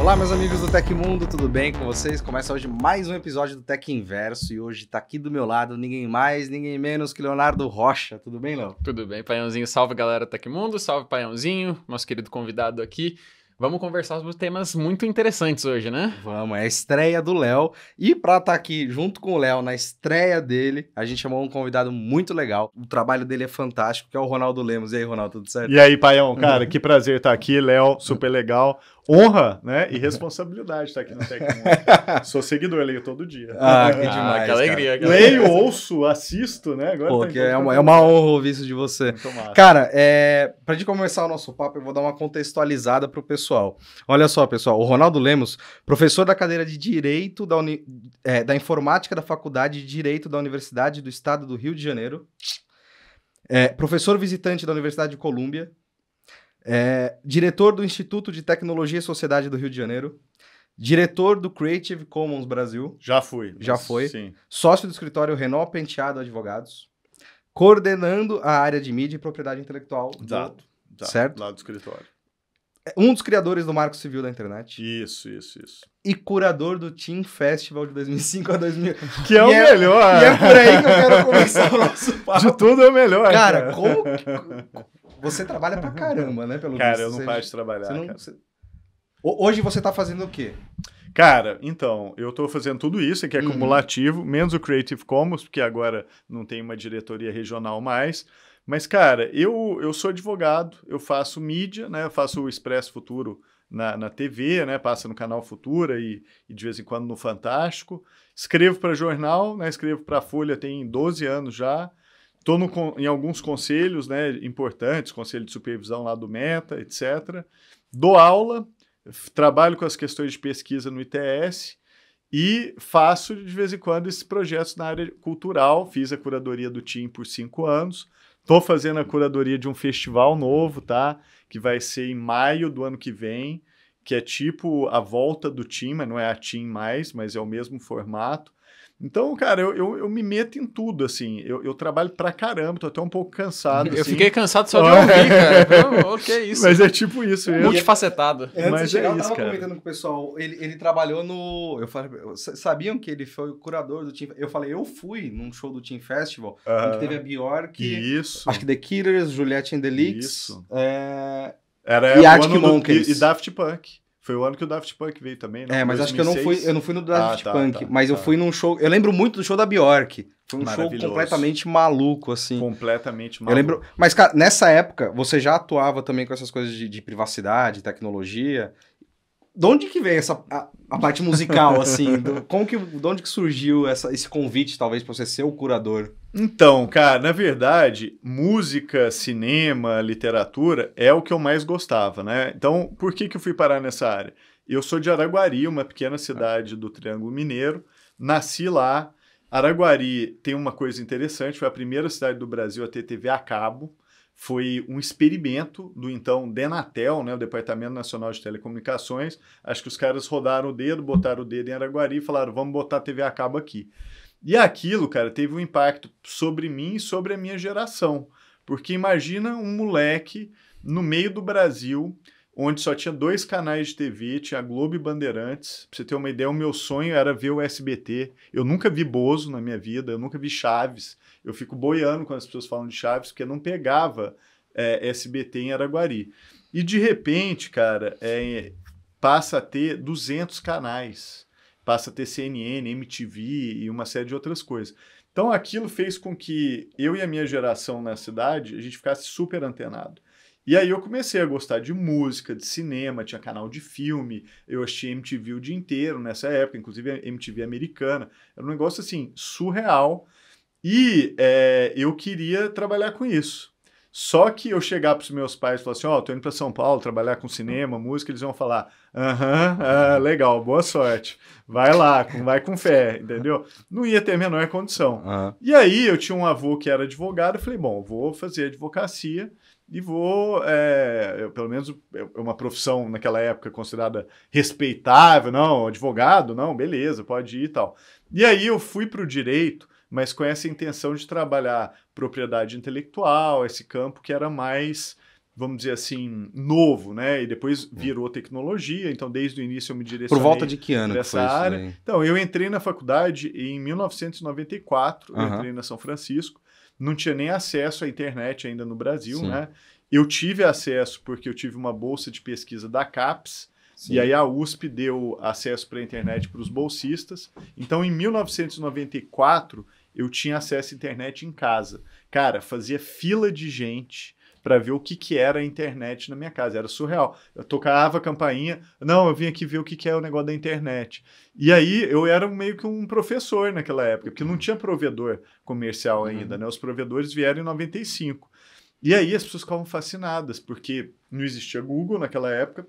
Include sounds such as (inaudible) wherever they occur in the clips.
Olá, meus amigos do Tecmundo, tudo bem com vocês? Começa hoje mais um episódio do Tec Inverso e hoje está aqui do meu lado ninguém mais, ninguém menos que Leonardo Rocha. Tudo bem, Léo? Tudo bem, Paiãozinho. Salve, galera Tecmundo, salve, Paiãozinho, nosso querido convidado aqui. Vamos conversar sobre temas muito interessantes hoje, né? Vamos, é a estreia do Léo. E para estar tá aqui junto com o Léo na estreia dele, a gente chamou um convidado muito legal. O trabalho dele é fantástico, que é o Ronaldo Lemos. E aí, Ronaldo, tudo certo? E aí, Paião, cara, (laughs) que prazer estar tá aqui, Léo, super legal honra né, e (laughs) responsabilidade estar tá, aqui no Tecmundo. (laughs) Sou seguidor, leio todo dia. Ah, que demais. Ah, que alegria. Que leio, ouço, assisto, né? Agora Pô, tá é, uma, é uma honra ouvir isso de você. Cara, é, pra gente começar o nosso papo, eu vou dar uma contextualizada para o pessoal. Olha só, pessoal, o Ronaldo Lemos, professor da cadeira de Direito da, Uni, é, da Informática da Faculdade de Direito da Universidade do Estado do Rio de Janeiro. É, professor visitante da Universidade de Colômbia, é, diretor do Instituto de Tecnologia e Sociedade do Rio de Janeiro. Diretor do Creative Commons Brasil. Já fui. Já foi. Sim. Sócio do escritório Renault Penteado Advogados. Coordenando a área de mídia e propriedade intelectual. Exato. Do, exato certo? Lá do escritório. É um dos criadores do Marco Civil da internet. Isso, isso, isso. E curador do Team Festival de 2005 a 2000. (laughs) Que é o é, melhor. E é por aí que eu quero começar o nosso (laughs) papo. De tudo é o melhor. Cara, cara. como. Que... Você trabalha pra caramba, né? Pelo cara, visto. eu não faço paro de trabalhar. Não... Hoje você tá fazendo o quê? Cara, então, eu estou fazendo tudo isso, que é uhum. cumulativo, menos o Creative Commons, porque agora não tem uma diretoria regional mais. Mas, cara, eu, eu sou advogado, eu faço mídia, né? Eu faço o Expresso Futuro na, na TV, né? Passa no canal Futura e, e de vez em quando no Fantástico. Escrevo para jornal, né? Escrevo para Folha tem 12 anos já. Estou em alguns conselhos né, importantes, conselho de supervisão lá do Meta, etc. Dou aula, trabalho com as questões de pesquisa no ITS e faço de vez em quando esses projetos na área cultural. Fiz a curadoria do TIM por cinco anos, Estou fazendo a curadoria de um festival novo, tá? Que vai ser em maio do ano que vem, que é tipo a volta do Tim, mas não é a Tim mais, mas é o mesmo formato. Então, cara, eu, eu, eu, me meto em tudo, assim. Eu, eu trabalho pra caramba, tô até um pouco cansado. Eu assim. fiquei cansado só de (laughs) é. ouvir, cara. Ok, é isso? Mas é tipo isso. Eu... Multifacetado. É, antes Mas é chegar, é eu tava isso, cara. comentando com o pessoal, ele, ele trabalhou no... Eu falei, sabiam que ele foi o curador do Team... Eu falei, eu fui num show do Team Festival, uh, que teve a Bjork... Isso. Acho que The Killers, Juliette and the Leaks. Isso. É... Era e o ano do, e, e Daft Punk. Foi o ano que o Daft Punk veio também, né? É, mas 2006. acho que eu não fui, eu não fui no Daft ah, tá, Punk, tá, mas tá. eu fui num show. Eu lembro muito do show da Bjork. Foi um show completamente maluco, assim. Completamente maluco. Eu lembro. Mas, cara, nessa época, você já atuava também com essas coisas de, de privacidade, tecnologia de onde que vem essa a, a parte musical, assim? Do, como que, de onde que surgiu essa, esse convite, talvez, para você ser o curador? Então, cara, na verdade, música, cinema, literatura é o que eu mais gostava, né? Então, por que, que eu fui parar nessa área? Eu sou de Araguari, uma pequena cidade do Triângulo Mineiro, nasci lá. Araguari tem uma coisa interessante, foi a primeira cidade do Brasil a ter TV a cabo, foi um experimento do então Denatel, né, o Departamento Nacional de Telecomunicações. Acho que os caras rodaram o dedo, botaram o dedo em Araguari e falaram: vamos botar a TV a cabo aqui. E aquilo, cara, teve um impacto sobre mim e sobre a minha geração. Porque imagina um moleque no meio do Brasil, onde só tinha dois canais de TV, tinha Globo e Bandeirantes. Pra você ter uma ideia, o meu sonho era ver o SBT. Eu nunca vi Bozo na minha vida, eu nunca vi Chaves eu fico boiando quando as pessoas falam de Chaves, porque não pegava é, SBT em Araguari. E de repente, cara, é, passa a ter 200 canais, passa a ter CNN, MTV e uma série de outras coisas. Então aquilo fez com que eu e a minha geração na cidade, a gente ficasse super antenado. E aí eu comecei a gostar de música, de cinema, tinha canal de filme, eu assistia MTV o dia inteiro nessa época, inclusive MTV americana. Era um negócio assim surreal e é, eu queria trabalhar com isso. Só que eu chegar para os meus pais e falar assim: Ó, oh, tô indo para São Paulo trabalhar com cinema, música, eles vão falar: aham, ah, legal, boa sorte, vai lá, com, vai com fé, entendeu? Não ia ter a menor condição. Uhum. E aí eu tinha um avô que era advogado, eu falei: bom, vou fazer advocacia e vou, é, eu, pelo menos é uma profissão naquela época considerada respeitável, não, advogado, não, beleza, pode ir e tal. E aí eu fui para o direito mas com essa intenção de trabalhar propriedade intelectual, esse campo que era mais vamos dizer assim, novo, né? E depois hum. virou tecnologia, então desde o início eu me direcionei... Por volta de que ano dessa área. Daí? Então, eu entrei na faculdade em 1994, uhum. eu entrei na São Francisco, não tinha nem acesso à internet ainda no Brasil, Sim. né? Eu tive acesso porque eu tive uma bolsa de pesquisa da CAPES, Sim. e aí a USP deu acesso para a internet para os bolsistas. Então, em 1994 eu tinha acesso à internet em casa. Cara, fazia fila de gente para ver o que, que era a internet na minha casa. Era surreal. Eu tocava a campainha, não, eu vim aqui ver o que, que é o negócio da internet. E aí eu era meio que um professor naquela época, porque não tinha provedor comercial uhum. ainda, uhum. né? Os provedores vieram em 95. E aí as pessoas ficavam fascinadas, porque não existia Google naquela época,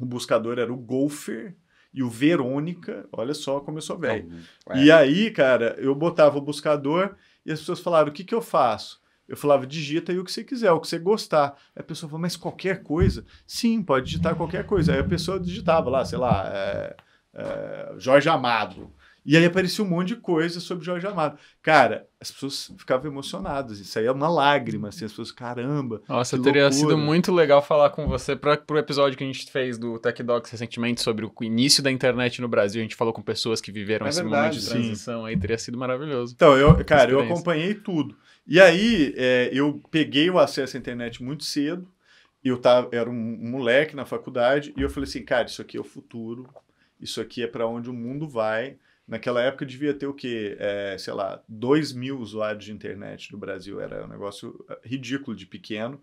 o buscador era o Golfer, e o Verônica, olha só como eu sou velho. Uhum. E é. aí, cara, eu botava o buscador e as pessoas falaram: o que, que eu faço? Eu falava, digita aí o que você quiser, o que você gostar. Aí a pessoa falou, mas qualquer coisa? Sim, pode digitar qualquer coisa. Aí a pessoa digitava lá, sei lá, é, é, Jorge Amado. E aí aparecia um monte de coisa sobre Jorge Amado. Cara, as pessoas ficavam emocionadas. Isso aí é uma lágrima, assim, as pessoas, caramba. Nossa, teria loucura. sido muito legal falar com você para o episódio que a gente fez do Tech Docs recentemente sobre o início da internet no Brasil. A gente falou com pessoas que viveram é esse verdade, momento de transição sim. aí, teria sido maravilhoso. Então, eu, cara, eu acompanhei tudo. E aí, é, eu peguei o acesso à internet muito cedo. Eu tava, era um, um moleque na faculdade e eu falei assim, cara, isso aqui é o futuro, isso aqui é para onde o mundo vai Naquela época devia ter o quê? É, sei lá, 2 mil usuários de internet do Brasil. Era um negócio eh, ridículo de pequeno.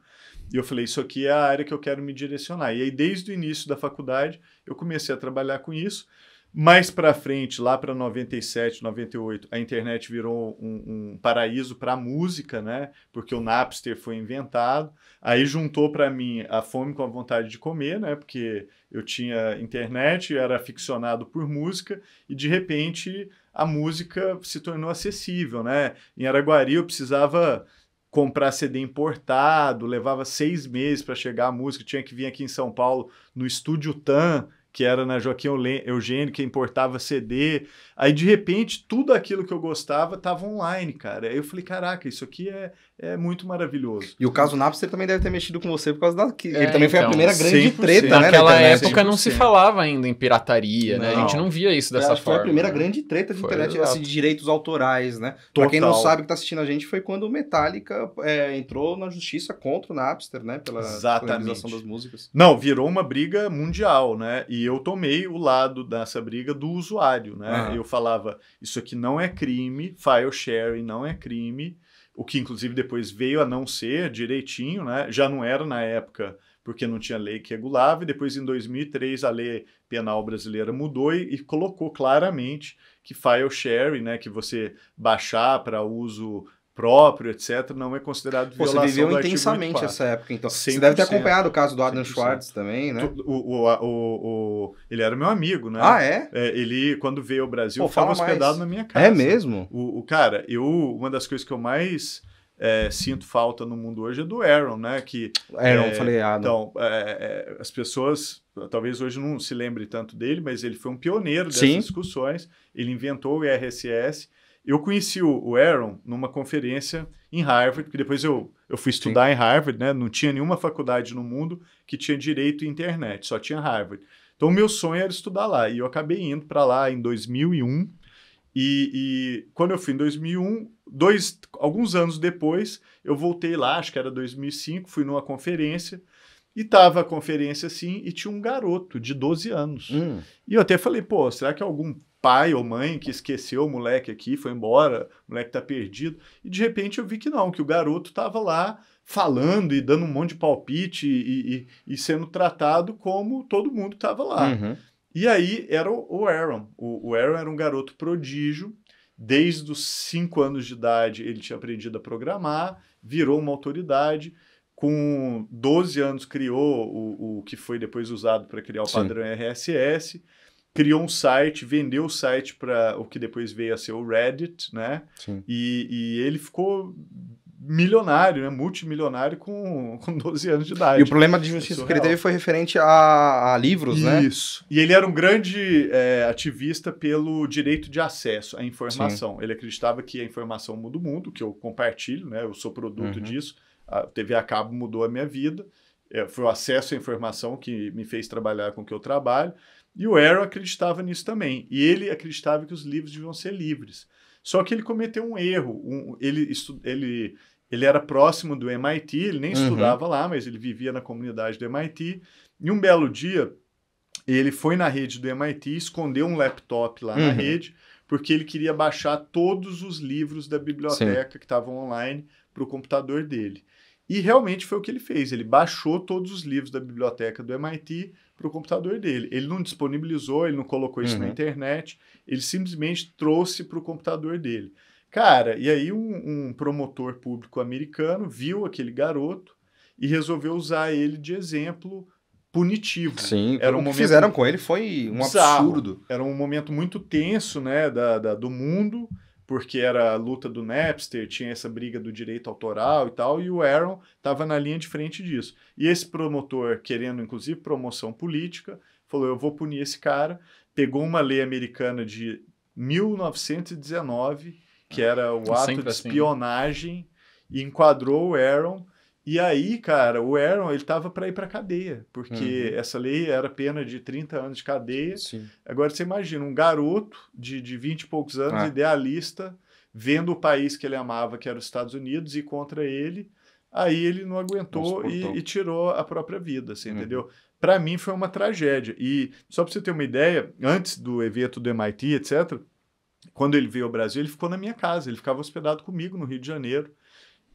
E eu falei, isso aqui é a área que eu quero me direcionar. E aí, desde o início da faculdade, eu comecei a trabalhar com isso. Mais para frente, lá para 97, 98, a internet virou um, um paraíso para música, né? Porque o Napster foi inventado. Aí juntou para mim a fome com a vontade de comer, né? Porque eu tinha internet, eu era aficionado por música e de repente a música se tornou acessível, né? Em Araguari eu precisava comprar CD importado, levava seis meses para chegar a música, tinha que vir aqui em São Paulo no Estúdio Tan que era na né, Joaquim Eugênio, que importava CD. Aí, de repente, tudo aquilo que eu gostava estava online, cara. Aí eu falei, caraca, isso aqui é, é muito maravilhoso. E o caso Napster também deve ter mexido com você por causa da. Que é, ele também então, foi a então, primeira grande treta, né? Naquela na época 100%. não se falava ainda em pirataria, não. né? A gente não via isso dessa forma. Foi a primeira né? grande treta de foi internet, exato. assim, de direitos autorais, né? Total. Pra quem não sabe que tá assistindo a gente, foi quando o Metallica é, entrou na justiça contra o Napster, né? Pela organização das músicas. Não, virou uma briga mundial, né? E eu tomei o lado dessa briga do usuário, né? Uhum. Eu falava, isso aqui não é crime, file sharing não é crime o que inclusive depois veio a não ser direitinho, né? Já não era na época porque não tinha lei que regulava, e depois em 2003 a lei penal brasileira mudou e, e colocou claramente que file sharing, né, que você baixar para uso próprio, etc., não é considerado Pô, violação Você viveu intensamente essa época, então. Você deve ter é. acompanhado o caso do Adam 100%. Schwartz também, né? O, o, o, o, ele era meu amigo, né? Ah, é? é ele, quando veio ao Brasil, estava hospedado mais. na minha é casa. É mesmo? O, o cara, eu, uma das coisas que eu mais... É, sinto falta no mundo hoje é do Aaron, né? Que, Aaron, é, falei Adam. Então, é, é, as pessoas talvez hoje não se lembre tanto dele, mas ele foi um pioneiro dessas Sim. discussões. Ele inventou o IRSS eu conheci o Aaron numa conferência em Harvard, porque depois eu, eu fui estudar Sim. em Harvard, né? Não tinha nenhuma faculdade no mundo que tinha direito à internet, só tinha Harvard. Então, o meu sonho era estudar lá. E eu acabei indo para lá em 2001. E, e, quando eu fui em 2001, dois, alguns anos depois, eu voltei lá, acho que era 2005, fui numa conferência. E tava a conferência assim, e tinha um garoto de 12 anos. Hum. E eu até falei, pô, será que algum pai ou mãe que esqueceu o moleque aqui, foi embora, o moleque tá perdido. E de repente eu vi que não, que o garoto tava lá falando e dando um monte de palpite e, e, e sendo tratado como todo mundo tava lá. Uhum. E aí era o, Aaron. O, Aaron era um garoto prodígio. Desde os 5 anos de idade ele tinha aprendido a programar, virou uma autoridade. Com 12 anos criou o, o que foi depois usado para criar o Sim. padrão RSS criou um site, vendeu o site para o que depois veio a ser o Reddit, né? Sim. E, e ele ficou milionário, né? multimilionário com, (laughs) com 12 anos de idade. E o problema de justiça é que ele teve foi referente a, a livros, Isso. né? Isso. E ele era um grande é, ativista pelo direito de acesso à informação. Sim. Ele acreditava que a informação muda o mundo, que eu compartilho, né? eu sou produto uhum. disso. A TV a cabo mudou a minha vida. É, foi o acesso à informação que me fez trabalhar com o que eu trabalho. E o Arrow acreditava nisso também. E ele acreditava que os livros deviam ser livres. Só que ele cometeu um erro. Um, ele, ele, ele era próximo do MIT, ele nem uhum. estudava lá, mas ele vivia na comunidade do MIT. E um belo dia, ele foi na rede do MIT, escondeu um laptop lá uhum. na rede, porque ele queria baixar todos os livros da biblioteca Sim. que estavam online para o computador dele. E realmente foi o que ele fez. Ele baixou todos os livros da biblioteca do MIT para o computador dele. Ele não disponibilizou, ele não colocou isso uhum. na internet, ele simplesmente trouxe para o computador dele. Cara, e aí um, um promotor público americano viu aquele garoto e resolveu usar ele de exemplo punitivo. Sim, era um o momento... que fizeram com ele foi um absurdo. Era um momento muito tenso né, da, da do mundo porque era a luta do Napster, tinha essa briga do direito autoral e tal, e o Aaron estava na linha de frente disso. E esse promotor, querendo inclusive promoção política, falou: eu vou punir esse cara. Pegou uma lei americana de 1919, que ah, era o ato Sempre de assim, né? espionagem, assim. e enquadrou o Aaron e aí, cara, o Aaron, ele tava para ir para cadeia, porque uhum. essa lei era pena de 30 anos de cadeia. Sim. Agora você imagina um garoto de, de 20 e poucos anos, ah. idealista, vendo o país que ele amava, que era os Estados Unidos, e contra ele. Aí ele não aguentou não e, e, tirou a própria vida, assim, uhum. entendeu? Para mim foi uma tragédia. E só para você ter uma ideia, antes do evento do MIT, etc., quando ele veio ao Brasil, ele ficou na minha casa, ele ficava hospedado comigo no Rio de Janeiro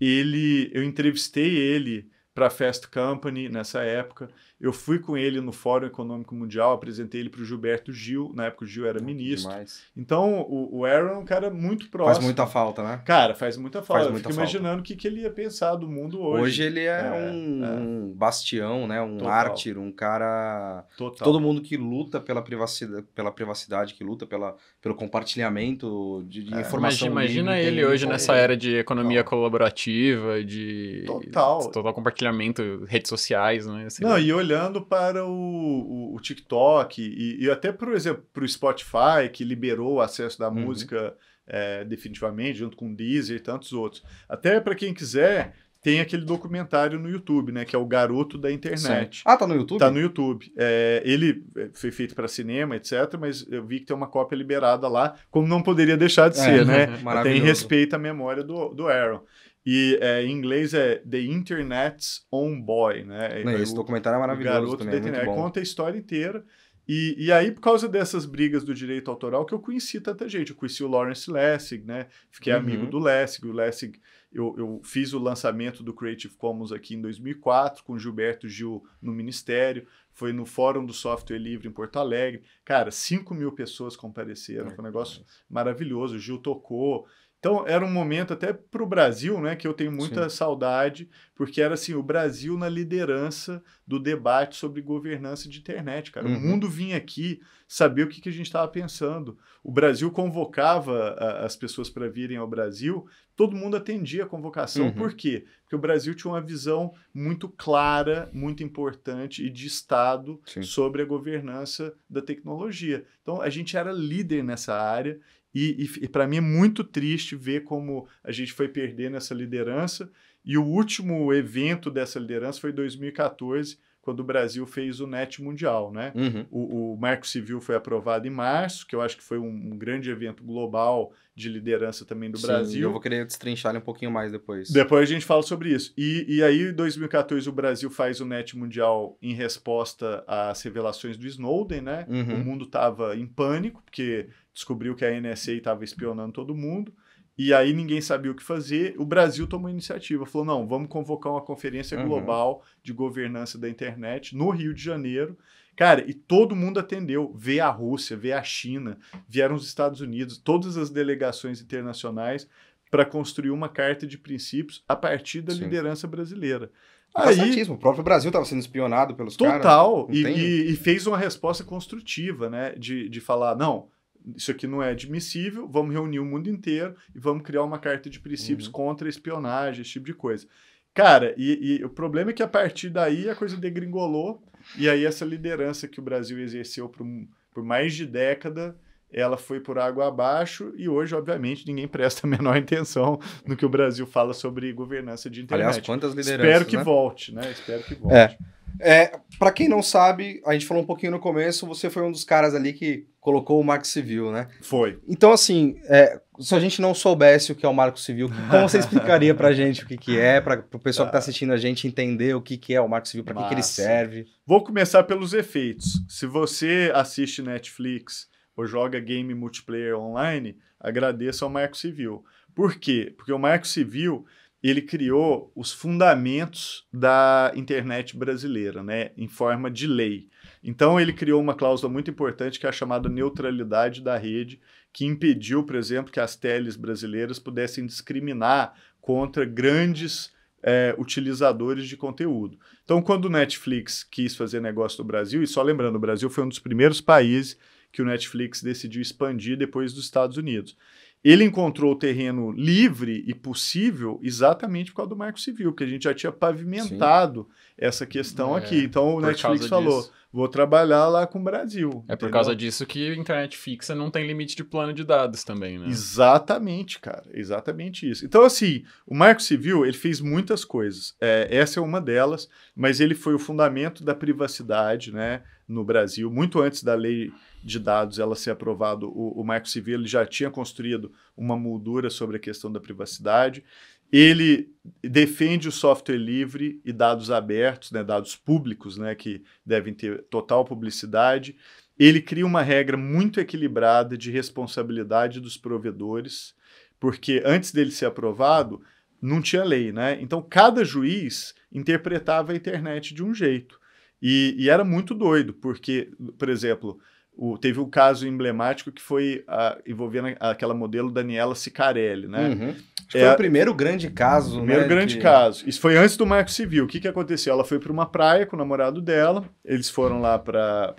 ele, eu entrevistei ele para a Fast Company nessa época eu fui com ele no Fórum Econômico Mundial, apresentei ele para o Gilberto Gil, na época o Gil era ah, ministro. Demais. Então, o, o Aaron é um cara muito próximo. Faz muita falta, né? Cara, faz muita falta. Faz muita Eu fico falta. imaginando o que, que ele ia pensar do mundo hoje. Hoje ele é, é um, é. um bastião, né? Um mártir, um cara... Total. Todo mundo que luta pela privacidade, pela privacidade que luta pela, pelo compartilhamento de, de é. informação. Mas imagina livre, ele hoje nessa era de economia Total. colaborativa, de... Total. Total compartilhamento, redes sociais, né? Sei assim, Não, lá. e olha né? olhando para o, o, o TikTok e, e, até, por exemplo, para o Spotify, que liberou o acesso da uhum. música é, definitivamente, junto com o Deezer e tantos outros. Até para quem quiser, tem aquele documentário no YouTube, né? Que é o Garoto da Internet. Sim. Ah, tá no YouTube? Tá no YouTube. É, ele é, foi feito para cinema, etc., mas eu vi que tem uma cópia liberada lá, como não poderia deixar de é, ser, né? (laughs) Maravilhoso. Tem respeito à memória do, do Aaron. E é, em inglês é The Internet's Own Boy, né? É, Não, esse o, documentário é maravilhoso. Garoto também, da é internet. Conta a história inteira. E, e, aí, por causa dessas brigas do direito autoral, que eu conheci tanta gente. Eu conheci o Lawrence Lessig, né? Fiquei uhum. amigo do Lessig. O Lessig, eu, eu, fiz o lançamento do Creative Commons aqui em 2004, com Gilberto Gil no Ministério. Foi no Fórum do Software Livre em Porto Alegre. Cara, 5 mil pessoas compareceram. É, Foi um negócio maravilhoso. O Gil tocou. Então, era um momento até para o Brasil, né, que eu tenho muita Sim. saudade, porque era assim, o Brasil na liderança do debate sobre governança de internet, cara. Uhum. O mundo vinha aqui saber o que, que a gente estava pensando. O Brasil convocava a, as pessoas para virem ao Brasil, todo mundo atendia a convocação. Uhum. Por quê? Porque o Brasil tinha uma visão muito clara, muito importante e de Estado Sim. sobre a governança da tecnologia. Então, a gente era líder nessa área e, e, e para mim é muito triste ver como a gente foi perdendo essa liderança. E o último evento dessa liderança foi 2014, quando o Brasil fez o NET Mundial, né? Uhum. O, o, Marco Civil foi aprovado em março, que eu acho que foi um, grande evento global de liderança também do Sim, Brasil. Eu vou querer destrinchar ele um pouquinho mais depois. Depois a gente fala sobre isso. E, e aí, em 2014, o Brasil faz o NET Mundial em resposta às revelações do Snowden, né? Uhum. O mundo estava em pânico, porque descobriu que a NSA estava espionando todo mundo. E aí ninguém sabia o que fazer. O Brasil tomou iniciativa, falou: não, vamos convocar uma conferência uhum. global de governança da internet no Rio de Janeiro. Cara, e todo mundo atendeu. Vê a Rússia, vê a China, vieram os Estados Unidos, todas as delegações internacionais para construir uma carta de princípios a partir da Sim. liderança brasileira. Aí, o próprio Brasil estava sendo espionado pelos total, caras. Total, e, e, e, fez uma resposta construtiva, né? De, de falar, não, isso aqui não é admissível, vamos reunir o mundo inteiro e vamos criar uma carta de princípios uhum. contra a espionagem, esse tipo de coisa. Cara, e, e, o problema é que a partir daí a coisa degringolou, e aí essa liderança que o Brasil exerceu por, por mais de década ela foi por água abaixo e hoje, obviamente, ninguém presta a menor atenção no que o Brasil fala sobre governança de internet. Aliás, quantas lideranças, Espero que né? volte, né? Espero que volte. É. É, para quem não sabe, a gente falou um pouquinho no começo, você foi um dos caras ali que colocou o Marco Civil, né? Foi. Então, assim, é, se a gente não soubesse o que é o Marco Civil, como você (laughs) explicaria a gente o que, que é, para o pessoal que está ah. assistindo a gente entender o que, que é o Marco Civil, para que, que ele serve? Vou começar pelos efeitos. Se você assiste Netflix ou joga game multiplayer online, agradeça ao Marco Civil. Por quê? Porque o Marco Civil ele criou os fundamentos da internet brasileira, né, em forma de lei. Então ele criou uma cláusula muito importante que é a chamada neutralidade da rede, que impediu, por exemplo, que as teles brasileiras pudessem discriminar contra grandes é, utilizadores de conteúdo. Então, quando o Netflix quis fazer negócio no Brasil, e só lembrando, o Brasil foi um dos primeiros países que o Netflix decidiu expandir depois dos Estados Unidos. Ele encontrou o terreno livre e possível exatamente por causa do Marco Civil, que a gente já tinha pavimentado Sim. essa questão é, aqui. Então o Netflix falou: disso. vou trabalhar lá com o Brasil. É entendeu? por causa disso que a internet fixa não tem limite de plano de dados também, né? Exatamente, cara. Exatamente isso. Então, assim, o Marco Civil ele fez muitas coisas. É, essa é uma delas, mas ele foi o fundamento da privacidade, né? No Brasil, muito antes da lei de dados ela ser aprovado, o, o Marco Civil ele já tinha construído uma moldura sobre a questão da privacidade. Ele defende o software livre e dados abertos, né, dados públicos, né, que devem ter total publicidade. Ele cria uma regra muito equilibrada de responsabilidade dos provedores, porque antes dele ser aprovado, não tinha lei, né? Então cada juiz interpretava a internet de um jeito. E, e, era muito doido, porque, por exemplo, o, teve um caso emblemático que foi a, envolvendo aquela modelo Daniela Sicarelli, né? Uhum. É, foi o primeiro grande caso. Né, primeiro né, grande que... caso. Isso foi antes do Marco Civil. O que, que aconteceu? Ela foi para uma praia com o namorado dela, eles foram lá para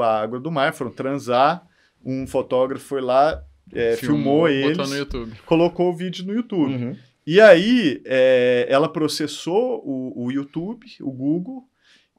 a água do mar, foram transar. Um fotógrafo foi lá, é, filmou, filmou eles, colocou o vídeo no YouTube. Uhum. E aí é, ela processou o, o YouTube, o Google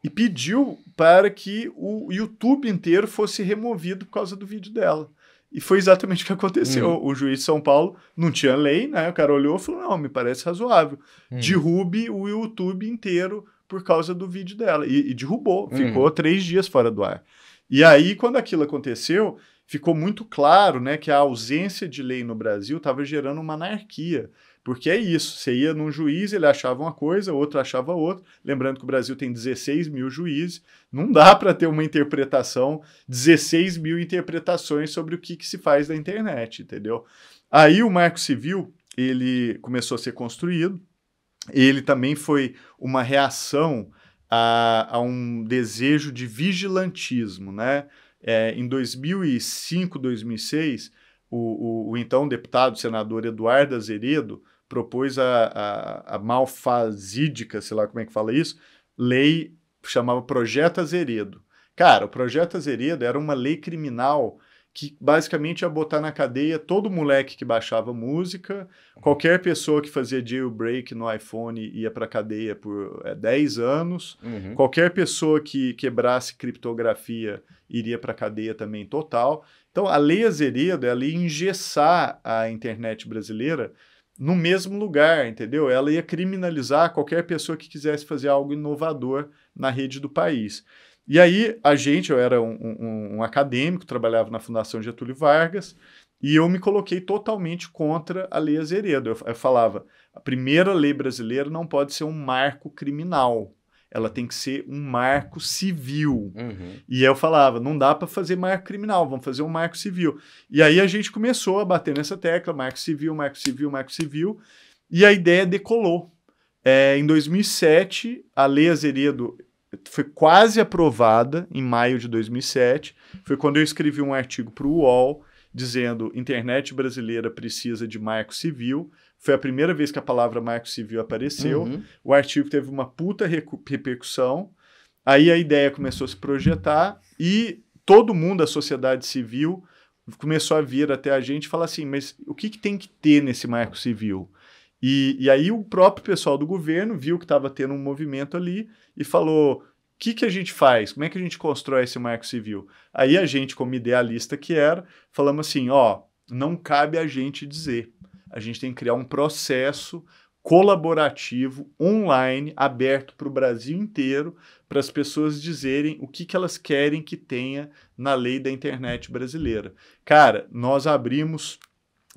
e pediu para que o YouTube inteiro fosse removido por causa do vídeo dela. E foi exatamente o que aconteceu. Hum. O juiz de São Paulo não tinha lei, né? O cara olhou e falou: não, me parece razoável. Hum. Derrube o YouTube inteiro por causa do vídeo dela. E, e derrubou, hum. ficou três dias fora do ar. E aí, quando aquilo aconteceu, ficou muito claro né, que a ausência de lei no Brasil estava gerando uma anarquia. Porque é isso, você ia num juiz, ele achava uma coisa, outro achava outra. Lembrando que o Brasil tem 16 mil juízes, não dá para ter uma interpretação, 16 mil interpretações sobre o que, que se faz na internet, entendeu? Aí o Marco Civil, ele começou a ser construído, ele também foi uma reação a, a um desejo de vigilantismo, né? É, em 2005, 2006, o, o, o, então deputado, senador Eduardo Azeredo, propôs a, a, a malfazídica, sei lá como é que fala isso, lei chamava Projeto Azeredo. Cara, o Projeto Azeredo era uma lei criminal que basicamente ia botar na cadeia todo moleque que baixava música, uhum. qualquer pessoa que fazia jailbreak no iPhone ia para cadeia por é, 10 anos, uhum. qualquer pessoa que quebrasse criptografia iria para cadeia também total. Então, a lei Azeredo, ela é ia engessar a internet brasileira no mesmo lugar, entendeu? Ela ia criminalizar qualquer pessoa que quisesse fazer algo inovador na rede do país. E aí, a gente, eu era um, um, um acadêmico, trabalhava na Fundação Getúlio Vargas, e eu me coloquei totalmente contra a Lei Azeredo. Eu, eu falava, a primeira lei brasileira não pode ser um marco criminal, ela tem que ser um marco civil. Uhum. E eu falava, não dá para fazer marco criminal, vamos fazer um marco civil. E aí a gente começou a bater nessa tecla, marco civil, marco civil, marco civil, e a ideia decolou. É, em 2007, a Lei Azeredo foi quase aprovada, em maio de 2007, foi quando eu escrevi um artigo para o UOL, dizendo internet brasileira precisa de marco civil, foi a primeira vez que a palavra Marco Civil apareceu. Uhum. O artigo teve uma puta repercussão. Aí a ideia começou a se projetar e todo mundo, a sociedade civil, começou a vir até a gente e falar assim: mas o que, que tem que ter nesse Marco Civil? E, e, aí o próprio pessoal do governo viu que estava tendo um movimento ali e falou: o que, que a gente faz? Como é que a gente constrói esse marco civil? Aí a gente, como idealista que era, falamos assim: ó, não cabe a gente dizer a gente tem que criar um processo colaborativo, online, aberto para o Brasil inteiro, para as pessoas dizerem o que, que elas querem que tenha na lei da internet brasileira. Cara, nós abrimos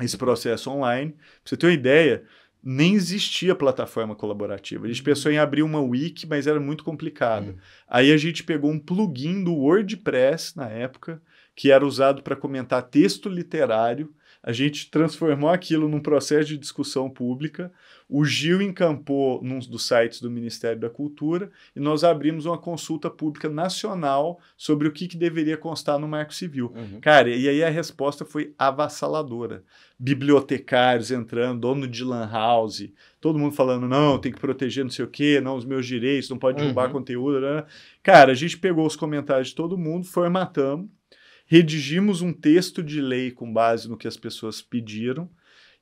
esse processo online. Pra você ter uma ideia, nem existia plataforma colaborativa. A gente uhum. pensou em abrir uma wiki, mas era muito complicado. Uhum. Aí a gente pegou um plugin do WordPress na época, que era usado para comentar texto literário a gente transformou aquilo num processo de discussão pública. O Gil encampou num dos sites do Ministério da Cultura e nós abrimos uma consulta pública nacional sobre o que, que deveria constar no Marco Civil. Uhum. Cara, e aí a resposta foi avassaladora. Bibliotecários entrando, dono de Lan House, todo mundo falando: não, tem que proteger não sei o quê, não, os meus direitos, não pode derrubar uhum. conteúdo. Né? Cara, a gente pegou os comentários de todo mundo, formatamos redigimos um texto de lei com base no que as pessoas pediram.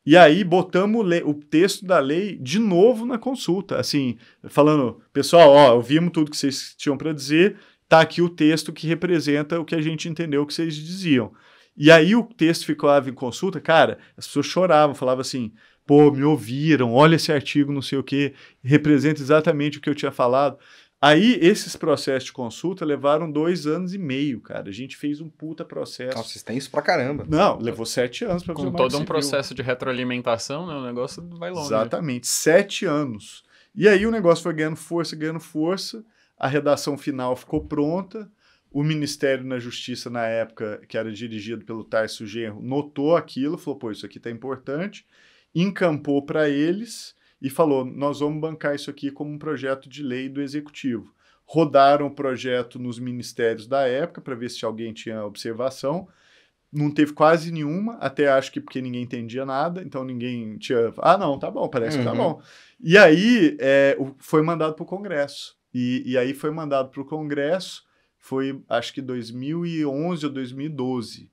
E aí botamos o texto da lei de novo na consulta, assim, falando, pessoal, ó, ouvimos tudo que vocês tinham para dizer, tá aqui o texto que representa o que a gente entendeu que vocês diziam. E aí o texto ficava em consulta, cara, as pessoas choravam, falavam assim, pô, me ouviram, olha esse artigo, não sei o que, representa exatamente o que eu tinha falado. Aí, esses processos de consulta levaram dois anos e meio, cara. A gente fez um puta processo. Nossa, vocês têm isso pra caramba. Não, levou sete anos pra Com fazer Com todo um civil. processo de retroalimentação, né? O negócio vai longe. Né? Exatamente, sete anos. E aí o negócio foi ganhando força, ganhando força. A redação final ficou pronta. O Ministério da Justiça, na época, que era dirigido pelo Tarso Genro, notou aquilo, falou: pô, isso aqui tá importante. Encampou para eles e falou: nós vamos bancar isso aqui como um projeto de lei do executivo. Rodaram o projeto nos ministérios da época para ver se alguém tinha observação. Não teve quase nenhuma, até acho que porque ninguém entendia nada, então ninguém tinha. Ah, não, tá bom, parece uhum. que tá uhum. bom. E aí é, foi mandado para o Congresso. E, e aí foi mandado para o Congresso, foi acho que 2011 ou 2012.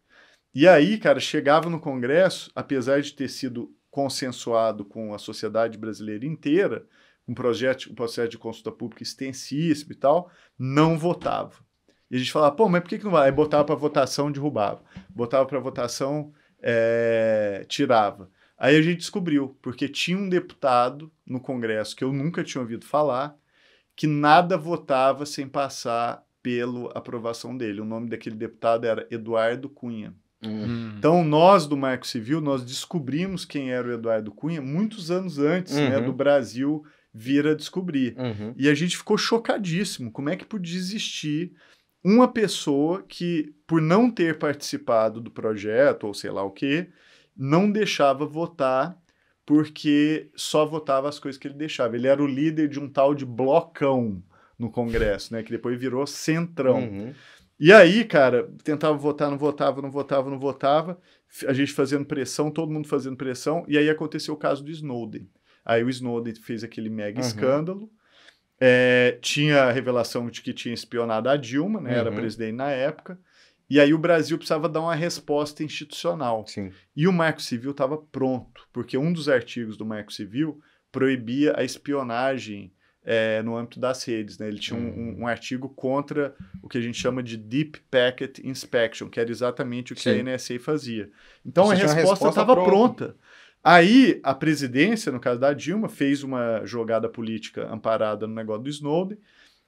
E aí, cara, chegava no Congresso, apesar de ter sido consensuado com a sociedade brasileira inteira, um projeto, um processo de consulta pública extensíssimo e tal, não votava. E a gente falava, pô, mas por que, que não vai? Aí botava para votação, derrubava. Botava para votação, é, tirava. Aí a gente descobriu, porque tinha um deputado no Congresso que eu nunca tinha ouvido falar, que nada votava sem passar pela aprovação dele. O nome daquele deputado era Eduardo Cunha. Uhum. Então, nós do Marco Civil, nós descobrimos quem era o Eduardo Cunha muitos anos antes né, uhum. né, do Brasil vir a descobrir. Uhum. E a gente ficou chocadíssimo. Como é que podia existir uma pessoa que, por não ter participado do projeto, ou sei lá o quê, não deixava votar porque só votava as coisas que ele deixava. Ele era o líder de um tal de blocão no Congresso, né? Que depois virou centrão. Uhum. E aí, cara, tentava votar, não votava, não votava, não votava. A gente fazendo pressão, todo mundo fazendo pressão. E aí aconteceu o caso do Snowden. Aí o Snowden fez aquele mega uhum. escândalo. É, tinha a revelação de que tinha espionado a Dilma, né? Uhum. Era presidente na época. E aí o Brasil precisava dar uma resposta institucional. Sim. E o Marco Civil estava pronto, porque um dos artigos do Marco Civil proibia a espionagem é, no âmbito das redes. Né? Ele tinha um, hum. um, artigo contra o que a gente chama de Deep Packet Inspection, que era exatamente o que Sim. a NSA fazia. Então Você a resposta estava pronta. Aí a presidência, no caso da Dilma, fez uma jogada política amparada no negócio do Snowden